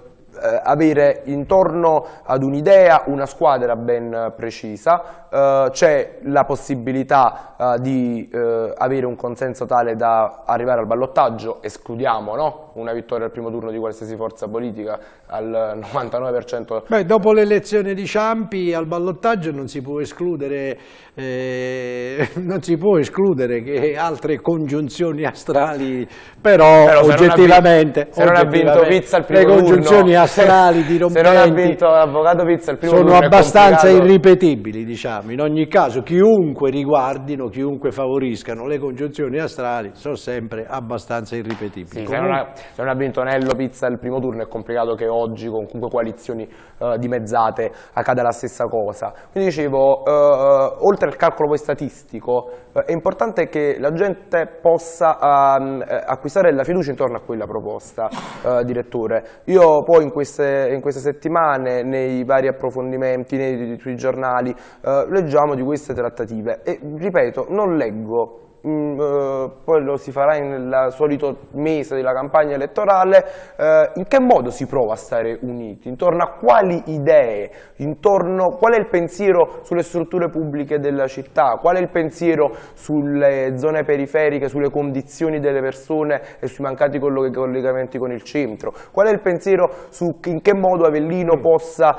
avere intorno ad un'idea una squadra ben precisa, uh, c'è la possibilità di avere un consenso tale da arrivare al ballottaggio, escludiamo, no? una vittoria al primo turno di qualsiasi forza politica al 99%. Beh, dopo l'elezione di Ciampi al ballottaggio non si può escludere, eh, si può escludere che altre congiunzioni astrali, però, però oggettivamente... Se non ha vinto Pizza al primo turno... Le congiunzioni turno, astrali di Rompenti... Se non ha vinto l'avvocato Pizza al primo sono turno... Sono abbastanza irripetibili, diciamo. In ogni caso, chiunque riguardino, chiunque favoriscano, le congiunzioni astrali sono sempre abbastanza irripetibili. Sì, Comunque... se, non ha, non ha vinto Bentonello pizza il primo turno, è complicato che oggi con comunque coalizioni eh, dimezzate accada la stessa cosa. Quindi dicevo, eh, oltre al calcolo poi statistico, eh, è importante che la gente possa ehm, eh, acquistare la fiducia intorno a quella proposta, eh, direttore. Io poi in queste, in queste, settimane, nei vari approfondimenti, nei, sui giornali, eh, leggiamo di queste trattative e ripeto, non leggo mh, mm, eh, poi lo si farà nel solito mese della campagna elettorale, eh, in che modo si prova a stare uniti? Intorno a quali idee? Intorno, qual è il pensiero sulle strutture pubbliche della città? Qual è il pensiero sulle zone periferiche, sulle condizioni delle persone e sui mancati collegamenti con il centro? Qual è il pensiero su in che modo Avellino possa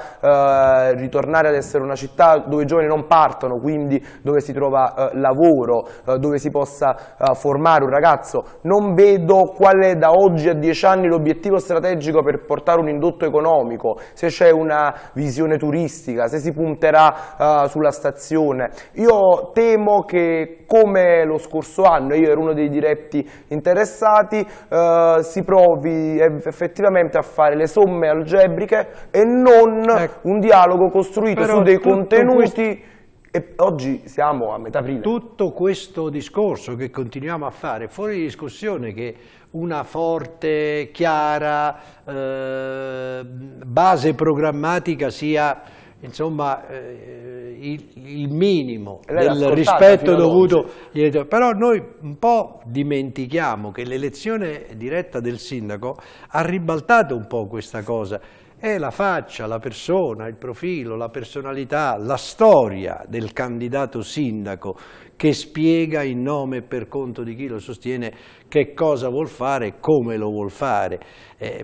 eh, ritornare ad essere una città dove i giovani non partono, quindi dove si trova eh, lavoro, eh, dove si possa uh, formare un ragazzo, non vedo qual è da oggi a dieci anni l'obiettivo strategico per portare un indotto economico, se c'è una visione turistica, se si punterà uh, sulla stazione. Io temo che come lo scorso anno, io ero uno dei diretti interessati, uh, si provi effettivamente a fare le somme algebriche e non ecco. un dialogo costruito Però su dei contenuti e oggi siamo a metà aprile. Tutto questo discorso che continuiamo a fare, fuori discussione che una forte, chiara eh, base programmatica sia insomma, eh, il, il, minimo del rispetto dovuto agli elettori. Però noi un po' dimentichiamo che l'elezione diretta del sindaco ha ribaltato un po' questa cosa è la faccia, la persona, il profilo, la personalità, la storia del candidato sindaco che spiega in nome e per conto di chi lo sostiene che cosa vuol fare e come lo vuol fare. Eh,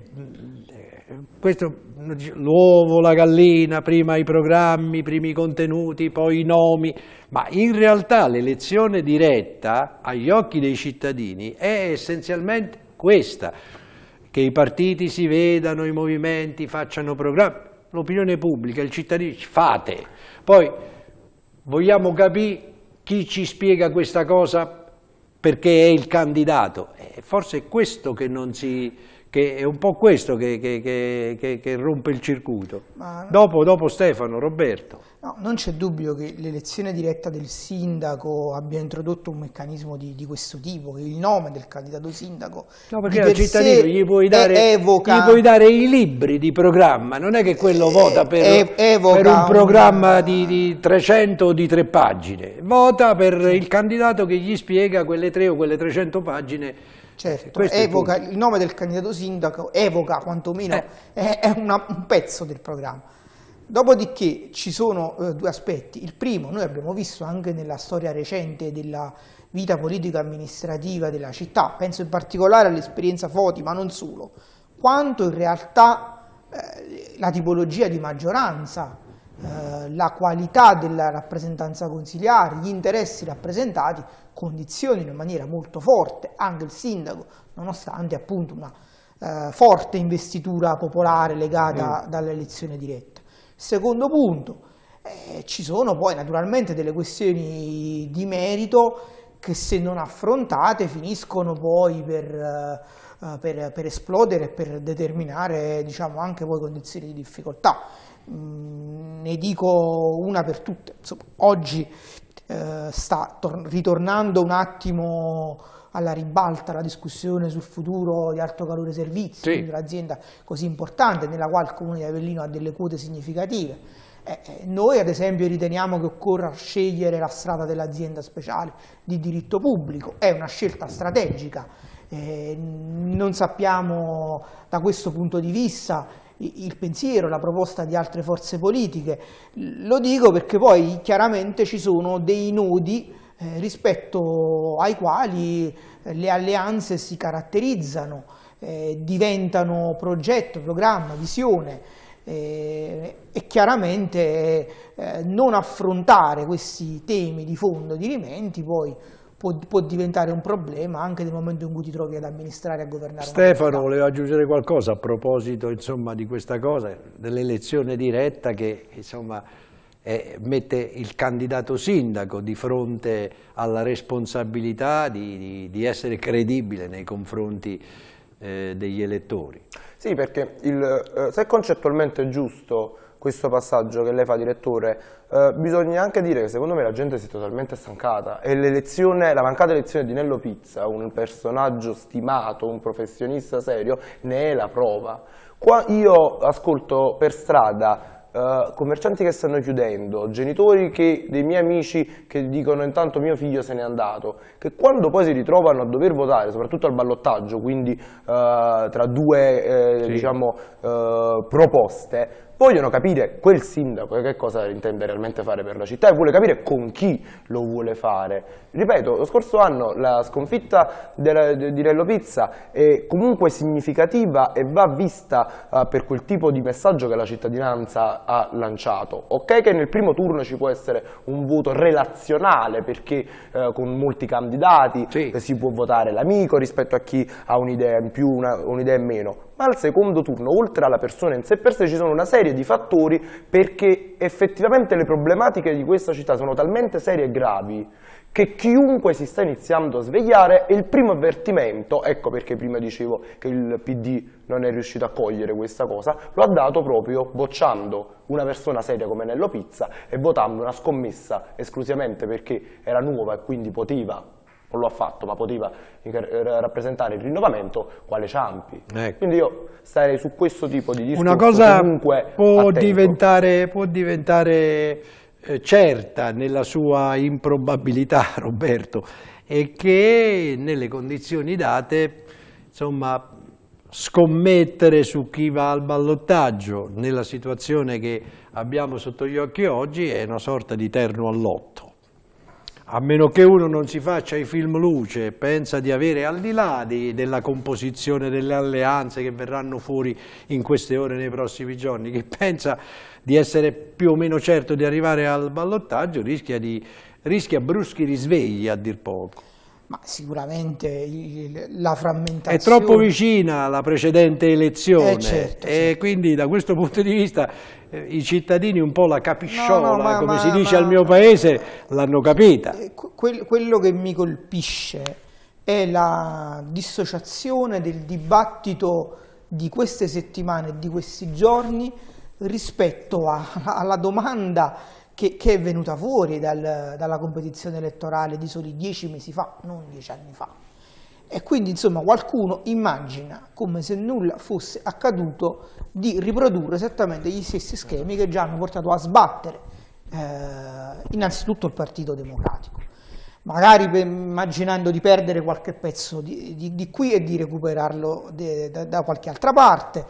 eh questo l'uovo, la gallina, prima i programmi, prima i contenuti, poi i nomi, ma in realtà l'elezione diretta agli occhi dei cittadini è essenzialmente questa che i partiti si vedano, i movimenti facciano programmi, l'opinione pubblica, il cittadino, fate. Poi vogliamo capire chi ci spiega questa cosa perché è il candidato. Eh, forse è questo che non si che è un po' questo che, che, che, che rompe il circuito. Ma... Dopo, dopo, Stefano, Roberto. No, non c'è dubbio che l'elezione diretta del sindaco abbia introdotto un meccanismo di, di, questo tipo, che il nome del candidato sindaco no, perché al cittadino gli puoi, dare, evoca... gli puoi, dare, i libri di programma, non è che quello eh, vota per, per un programma un... Di, di 300 o di tre pagine, vota per il candidato che gli spiega quelle tre o quelle 300 pagine Certo, evoca, il, nome del candidato sindaco evoca quantomeno, eh. è, è una, un pezzo del programma. Dopodiché ci sono eh, due aspetti. Il primo, noi abbiamo visto anche nella storia recente della vita politica amministrativa della città, penso in particolare all'esperienza Foti, ma non solo, quanto in realtà eh, la tipologia di maggioranza, eh, la qualità della rappresentanza consiliare, gli interessi rappresentati condizioni in maniera molto forte anche il sindaco, nonostante appunto una eh, forte investitura popolare legata mm. dall'elezione diretta. Secondo punto, eh, ci sono poi naturalmente delle questioni di merito che se non affrontate finiscono poi per, eh, eh per, per esplodere e per determinare diciamo, anche voi condizioni di difficoltà. Mm, ne dico una per tutte. Insomma, oggi eh, sta ritornando un attimo alla ribalta la discussione sul futuro di alto calore servizi, sì. un'azienda così importante nella quale il Comune di Avellino ha delle quote significative. Eh, eh, noi ad esempio riteniamo che occorra scegliere la strada dell'azienda speciale di diritto pubblico, è una scelta strategica, eh, non sappiamo da questo punto di vista il pensiero, la proposta di altre forze politiche. Lo dico perché poi chiaramente ci sono dei nodi eh, rispetto ai quali eh, le alleanze si caratterizzano, eh, diventano progetto, programma, visione eh, e chiaramente eh, non affrontare questi temi di fondo, di rimenti, poi può, può, diventare un problema anche nel momento in cui ti trovi ad amministrare e a governare. Stefano, voleva aggiungere qualcosa a proposito insomma, di questa cosa, dell'elezione diretta che insomma, eh, mette il candidato sindaco di fronte alla responsabilità di, di, di essere credibile nei confronti eh, degli elettori. Sì, perché il, eh, se concettualmente è giusto questo passaggio che lei fa direttore, eh, bisogna anche dire che secondo me la gente si è totalmente stancata e la mancata elezione di Nello Pizza, un personaggio stimato, un professionista serio, ne è la prova. Qua io ascolto per strada Uh, commercianti che stanno chiudendo, genitori che, dei miei amici che dicono intanto mio figlio se n'è andato, che quando poi si ritrovano a dover votare, soprattutto al ballottaggio, quindi uh, tra due eh, sì. diciamo, uh, proposte, vogliono capire quel sindaco che cosa intende realmente fare per la città e vuole capire con chi lo vuole fare. Ripeto, lo scorso anno la sconfitta di Rello Pizza è comunque significativa e va vista eh, per quel tipo di messaggio che la cittadinanza ha lanciato. Ok che nel primo turno ci può essere un voto relazionale perché eh, con molti candidati sì. si può votare l'amico rispetto a chi ha un'idea in più, un'idea in meno, ma al secondo turno, oltre alla persona in sé per sé, ci sono una serie di fattori perché effettivamente le problematiche di questa città sono talmente serie e gravi che chiunque si sta iniziando a svegliare è il primo avvertimento, ecco perché prima dicevo che il PD non è riuscito a cogliere questa cosa, lo ha dato proprio bocciando una persona seria come Nello Pizza e votando una scommessa esclusivamente perché era nuova e quindi poteva non lo ha fatto, ma poteva eh, rappresentare il rinnovamento quale Ciampi. Ecco. Quindi io starei su questo tipo di discorso. Una cosa può diventare, può diventare, eh, certa nella sua improbabilità, Roberto, è che nelle condizioni date, insomma, scommettere su chi va al ballottaggio nella situazione che abbiamo sotto gli occhi oggi è una sorta di terno all'otto a meno che uno non si faccia i film luce e pensa di avere al di là di, della composizione delle alleanze che verranno fuori in queste ore nei prossimi giorni, che pensa di essere più o meno certo di arrivare al ballottaggio, rischia, di, rischia bruschi risvegli a dir poco. Ma sicuramente il, la frammentazione... È troppo vicina alla precedente elezione eh certo, e sì. quindi da questo punto di vista eh, i cittadini un po' la capisciola, no, no, ma, come ma, si dice ma, al mio paese, l'hanno capita. Eh, que quello che mi colpisce è la dissociazione del dibattito di queste settimane e di questi giorni rispetto a, alla domanda che, che è venuta fuori dal, dalla competizione elettorale di soli dieci mesi fa, non dieci anni fa. E quindi insomma qualcuno immagina, come se nulla fosse accaduto, di riprodurre esattamente gli stessi schemi che già hanno portato a sbattere eh, innanzitutto il Partito Democratico magari immaginando di perdere qualche pezzo di, di, di qui e di recuperarlo de, da, da qualche altra parte,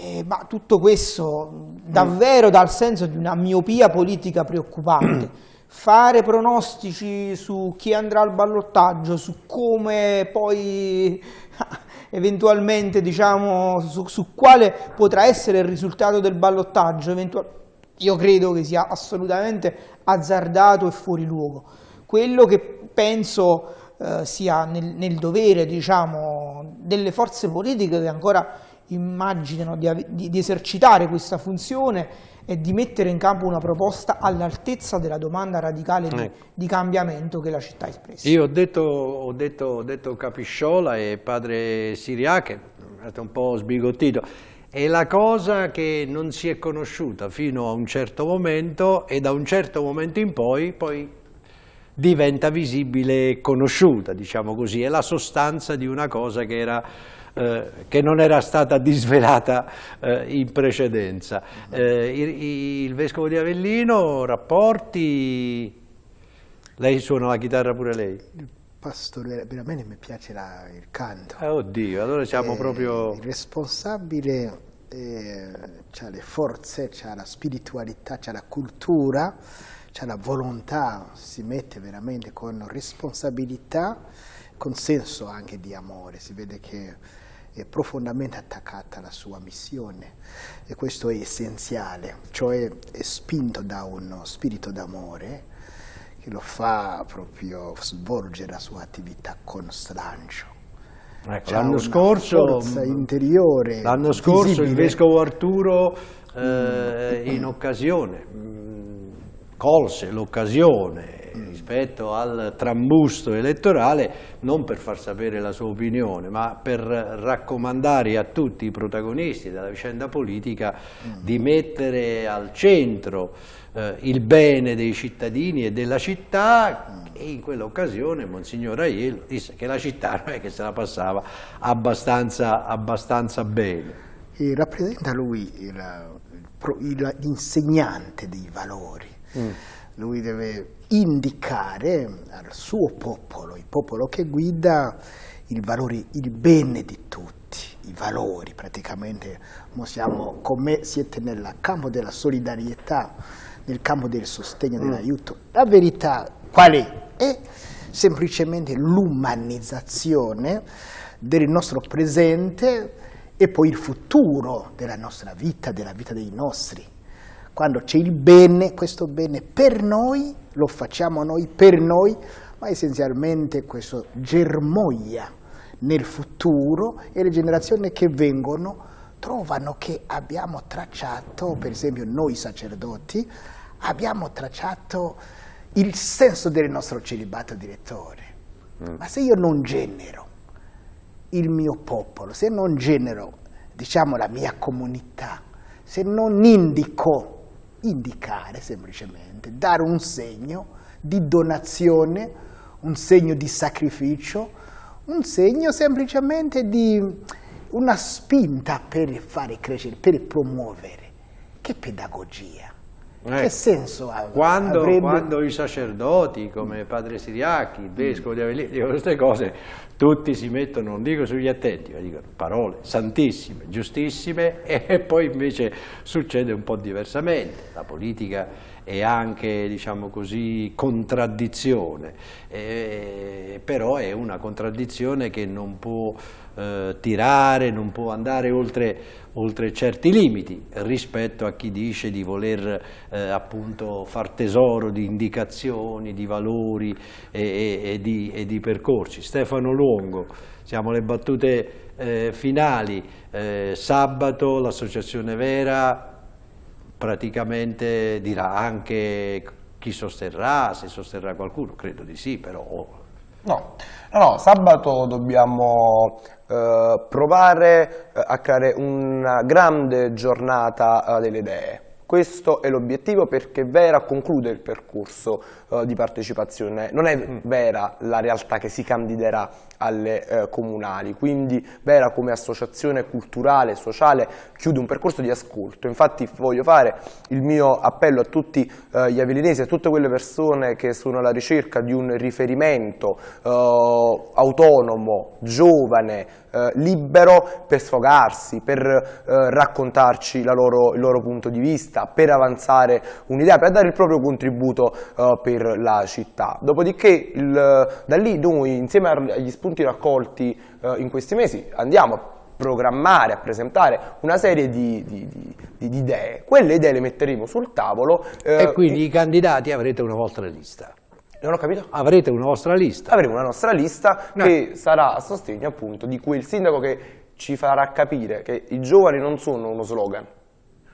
eh, ma tutto questo mm, davvero dal senso di una miopia politica preoccupante. Fare pronostici su chi andrà al ballottaggio, su come poi eventualmente, diciamo, su, su quale potrà essere il risultato del ballottaggio, io credo che sia assolutamente azzardato e fuori luogo. Quello che penso eh, sia nel, nel dovere, diciamo, delle forze politiche che ancora immaginano di, di, di esercitare questa funzione e di mettere in campo una proposta all'altezza della domanda radicale di, ecco. di, cambiamento che la città ha espresso. Io ho detto, ho detto, ho detto Capisciola e padre Sirià, che è un po' sbigottito, è la cosa che non si è conosciuta fino a un certo momento e da un certo momento in poi, poi diventa visibile e conosciuta, diciamo così, è la sostanza di una cosa che era eh, che non era stata disvelata eh, in precedenza. Eh, il, il, Vescovo di Avellino, rapporti... Lei suona la chitarra pure lei? Pastore, veramente mi piace la, il canto. Ah, oddio, allora siamo eh, proprio... Il responsabile eh, ha le forze, ha la spiritualità, ha la cultura, ha la volontà, si mette veramente con responsabilità, con senso anche di amore, si vede che è profondamente attaccata alla sua missione e questo è essenziale, cioè è spinto da uno spirito d'amore che lo fa proprio svolgere la sua attività con slancio. Ecco, l'anno scorso, interiore, l'anno scorso visibile. il vescovo Arturo eh, in occasione, mm, colse l'occasione rispetto al trambusto elettorale, non per far sapere la sua opinione, ma per raccomandare a tutti i protagonisti della vicenda politica di mettere al centro eh, il bene dei cittadini e della città e in quell'occasione Monsignor Aiello disse che la città non è che se la passava abbastanza, abbastanza bene. E rappresenta lui l'insegnante dei valori. Mm lui deve indicare al suo popolo, il popolo che guida, il, valore, il bene di tutti, i valori praticamente. Siamo, con me siete nel campo della solidarietà, nel campo del sostegno, mm. dell'aiuto. La verità qual è? È semplicemente l'umanizzazione del nostro presente e poi il futuro della nostra vita, della vita dei nostri. Quando c'è il bene, questo bene per noi, lo facciamo noi per noi, ma essenzialmente questo germoglia nel futuro e le generazioni che vengono trovano che abbiamo tracciato, per esempio noi sacerdoti, abbiamo tracciato il senso del nostro celibato direttore. Mm. Ma se io non genero il mio popolo, se non genero diciamo, la mia comunità, se non indico indicare semplicemente, dare un segno di donazione, un segno di sacrificio, un segno semplicemente di una spinta per fare crescere, per promuovere. Che pedagogia! Ecco. Che senso ha? Quando, avrebbe... quando, i sacerdoti come padre Siriacchi, il vescovo di Avellino, dicono queste cose, tutti si mettono, non dico sugli attenti, ma dicono parole santissime, giustissime e poi invece succede un po' diversamente. La politica e anche diciamo così, contraddizione, eh, però è una contraddizione che non può eh, tirare, non può andare oltre, oltre, certi limiti rispetto a chi dice di voler eh, appunto far tesoro di indicazioni, di valori e, e, e, di, e di percorsi. Stefano Longo, siamo alle battute eh, finali, eh, sabato l'associazione Vera praticamente dirà anche chi sosterrà, se sosterrà qualcuno, credo di sì però. Oh. No, no, no sabato dobbiamo eh, provare eh, a creare una grande giornata eh, delle idee. Questo è l'obiettivo perché Vera conclude il percorso eh, di partecipazione. Non è mm. vera la realtà che si candiderà alle eh, comunali. Quindi Vera come associazione culturale e sociale chiude un percorso di ascolto. Infatti voglio fare il mio appello a tutti eh, gli avellinesi, a tutte quelle persone che sono alla ricerca di un riferimento eh, autonomo, giovane, eh, libero per sfogarsi, per eh, raccontarci loro, il loro punto di vista, per avanzare un'idea, per dare il proprio contributo eh, per la città. Dopodiché il, da lì noi insieme agli spunti spunti raccolti eh, in questi mesi, andiamo a programmare, a presentare una serie di, di, di, di idee. Quelle idee le metteremo sul tavolo. Eh, e quindi e... i candidati avrete una vostra lista. Non ho capito? Avrete una vostra lista. Avremo una nostra lista no. che sarà a sostegno appunto di quel sindaco che ci farà capire che i giovani non sono uno slogan,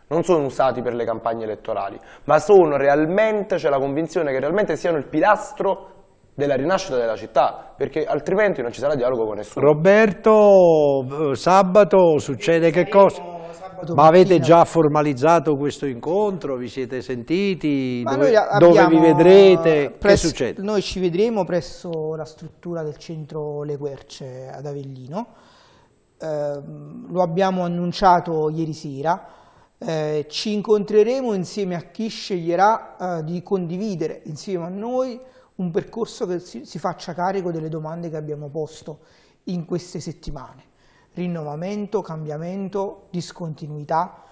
non sono usati per le campagne elettorali, ma sono realmente, c'è la convinzione che realmente siano il pilastro della rinascita della città, perché altrimenti non ci sarà dialogo con nessuno. Roberto, sabato succede che cosa? Ma avete già formalizzato questo incontro? Vi siete sentiti? Dove, dove, vi vedrete? Eh, che succede? Noi ci vedremo presso la struttura del centro Le Querce ad Avellino. Eh, lo abbiamo annunciato ieri sera. Eh, ci incontreremo insieme a chi sceglierà eh, di condividere insieme a noi un percorso che si, si faccia carico delle domande che abbiamo posto in queste settimane. Rinnovamento, cambiamento, discontinuità,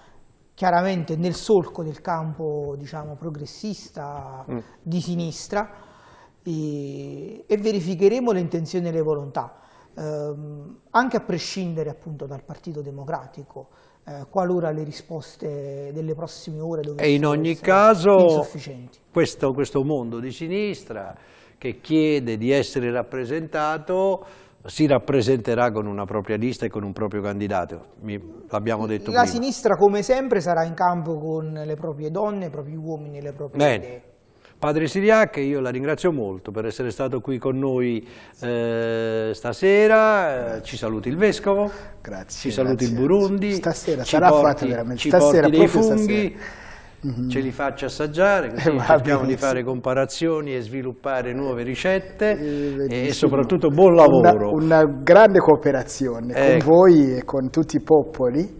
chiaramente nel solco del campo diciamo, progressista mm. di sinistra e, e, verificheremo le intenzioni e le volontà, ehm, anche a prescindere appunto dal Partito Democratico. Eh, qualora le risposte delle prossime ore dovessero E in ogni caso questo, questo mondo di sinistra che chiede di essere rappresentato si rappresenterà con una propria lista e con un proprio candidato, l'abbiamo detto La prima. sinistra come sempre sarà in campo con le proprie donne, i propri uomini e le proprie Bene. idee. Padre Siriac, io la ringrazio molto per essere stato qui con noi eh, stasera, eh, ci saluti il Vescovo, grazie, ci saluti grazie. il Burundi, stasera ci sarà porti, fatto veramente, ci stasera, porti dei funghi, mm ce li faccia assaggiare, eh, così eh, cerchiamo di fare comparazioni e sviluppare nuove ricette eh, e soprattutto buon lavoro. Una, una grande cooperazione con ecco. voi e con tutti i popoli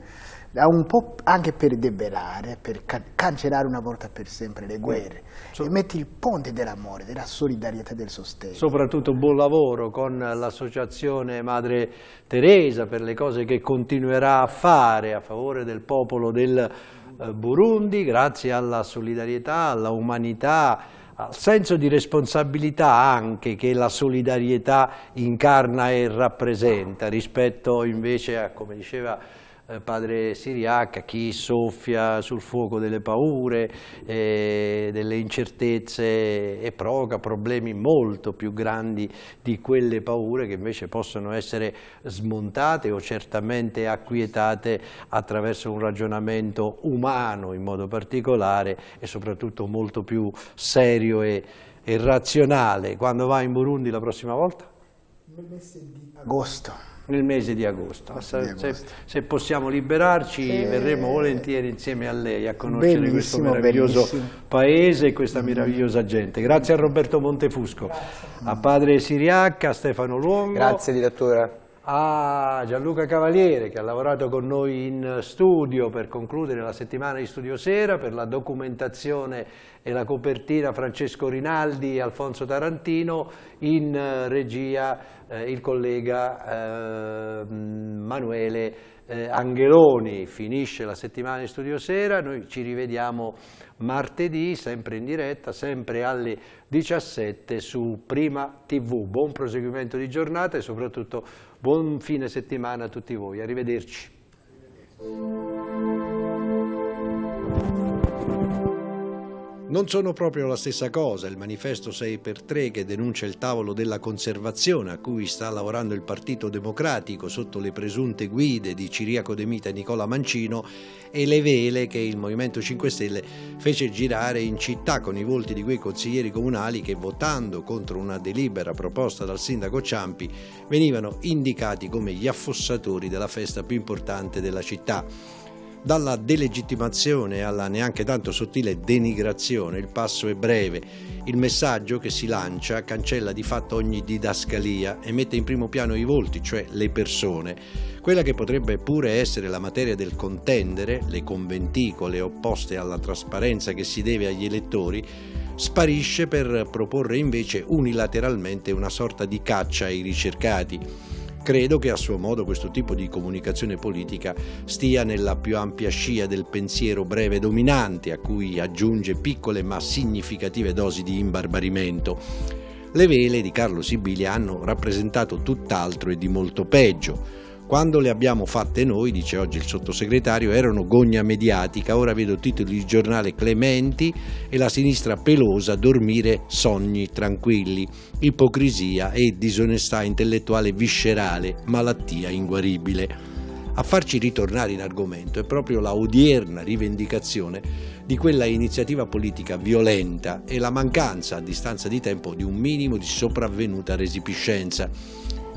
un po' anche per debellare, per cancellare una volta per sempre le guerre. Mm. So e metti il ponte dell'amore, della solidarietà e del sostegno. Soprattutto buon lavoro con l'associazione Madre Teresa per le cose che continuerà a fare a favore del popolo del eh, Burundi, grazie alla solidarietà, alla umanità, al senso di responsabilità anche che la solidarietà incarna e rappresenta rispetto invece a, come diceva eh, padre Siriaca, chi soffia sul fuoco delle paure, eh, delle incertezze e provoca problemi molto più grandi di quelle paure che invece possono essere smontate o certamente acquietate attraverso un ragionamento umano in modo particolare e soprattutto molto più serio e, e razionale. Quando va in Burundi la prossima volta? nel mese di agosto. Nel mese di agosto. Mese di agosto. Se, se, possiamo liberarci e... verremo volentieri insieme a lei a conoscere bellissimo, questo meraviglioso bellissimo. paese e questa meravigliosa gente. Grazie a Roberto Montefusco, Grazie. a padre Siriacca, a Stefano Luongo. Grazie direttore a Gianluca Cavaliere che ha lavorato con noi in studio per concludere la settimana di Studio Sera per la documentazione e la copertina Francesco Rinaldi e Alfonso Tarantino in eh, regia eh, il collega eh, Manuele eh, Angheloni finisce la settimana di studio sera, noi ci rivediamo martedì, sempre in diretta, sempre alle 17 su Prima TV. Buon proseguimento di giornata e soprattutto buon fine settimana a tutti voi. Arrivederci. Arrivederci. Non sono proprio la stessa cosa il manifesto 6x3 che denuncia il tavolo della conservazione a cui sta lavorando il Partito Democratico sotto le presunte guide di Ciriaco De Mita e Nicola Mancino e le vele che il Movimento 5 Stelle fece girare in città con i volti di quei consiglieri comunali che votando contro una delibera proposta dal sindaco Ciampi venivano indicati come gli affossatori della festa più importante della città dalla delegittimazione alla neanche tanto sottile denigrazione. Il passo è breve. Il messaggio che si lancia cancella di fatto ogni didascalia e mette in primo piano i volti, cioè le persone. Quella che potrebbe pure essere la materia del contendere, le conventicole opposte alla trasparenza che si deve agli elettori, sparisce per proporre invece unilateralmente una sorta di caccia ai ricercati. Credo che a suo modo questo tipo di comunicazione politica stia nella più ampia scia del pensiero breve dominante, a cui aggiunge piccole ma significative dosi di imbarbarimento. Le vele di Carlo Sibilia hanno rappresentato tutt'altro e di molto peggio quando le abbiamo fatte noi, dice oggi il sottosegretario, erano gogna mediatica, ora vedo titoli di giornale clementi e la sinistra pelosa dormire sogni tranquilli, ipocrisia e disonestà intellettuale viscerale, malattia inguaribile. A farci ritornare in argomento è proprio la odierna rivendicazione di quella iniziativa politica violenta e la mancanza, a distanza di tempo, di un minimo di sopravvenuta resipiscenza.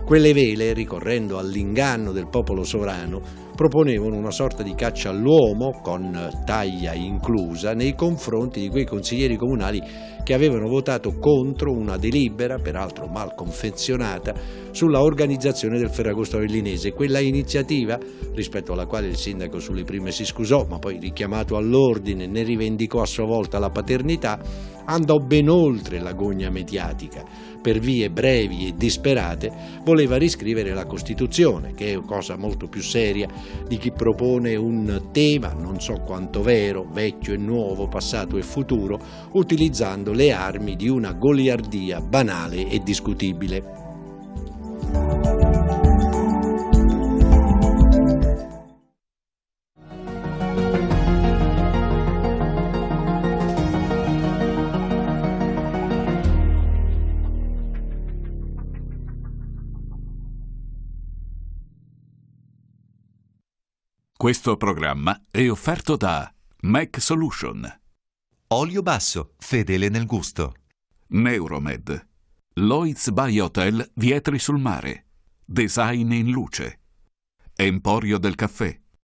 Quelle vele, ricorrendo all'inganno del popolo sovrano, proponevano una sorta di caccia all'uomo, con taglia inclusa, nei confronti di quei consiglieri comunali che avevano votato contro una delibera, peraltro mal confezionata, sulla organizzazione del Ferragosto Avellinese, quella iniziativa rispetto alla quale il sindaco sulle prime si scusò, ma poi richiamato all'ordine ne rivendicò a sua volta la paternità, andò ben oltre l'agonia mediatica per vie brevi e disperate, voleva riscrivere la Costituzione, che è cosa molto più seria di chi propone un tema, non so quanto vero, vecchio e nuovo, passato e futuro, utilizzando le armi di una goliardia banale e discutibile. Questo programma è offerto da Mac Solution. Olio basso, fedele nel gusto. Neuromed. Lloyds Bay Hotel Vietri sul Mare. Design in luce. Emporio del caffè.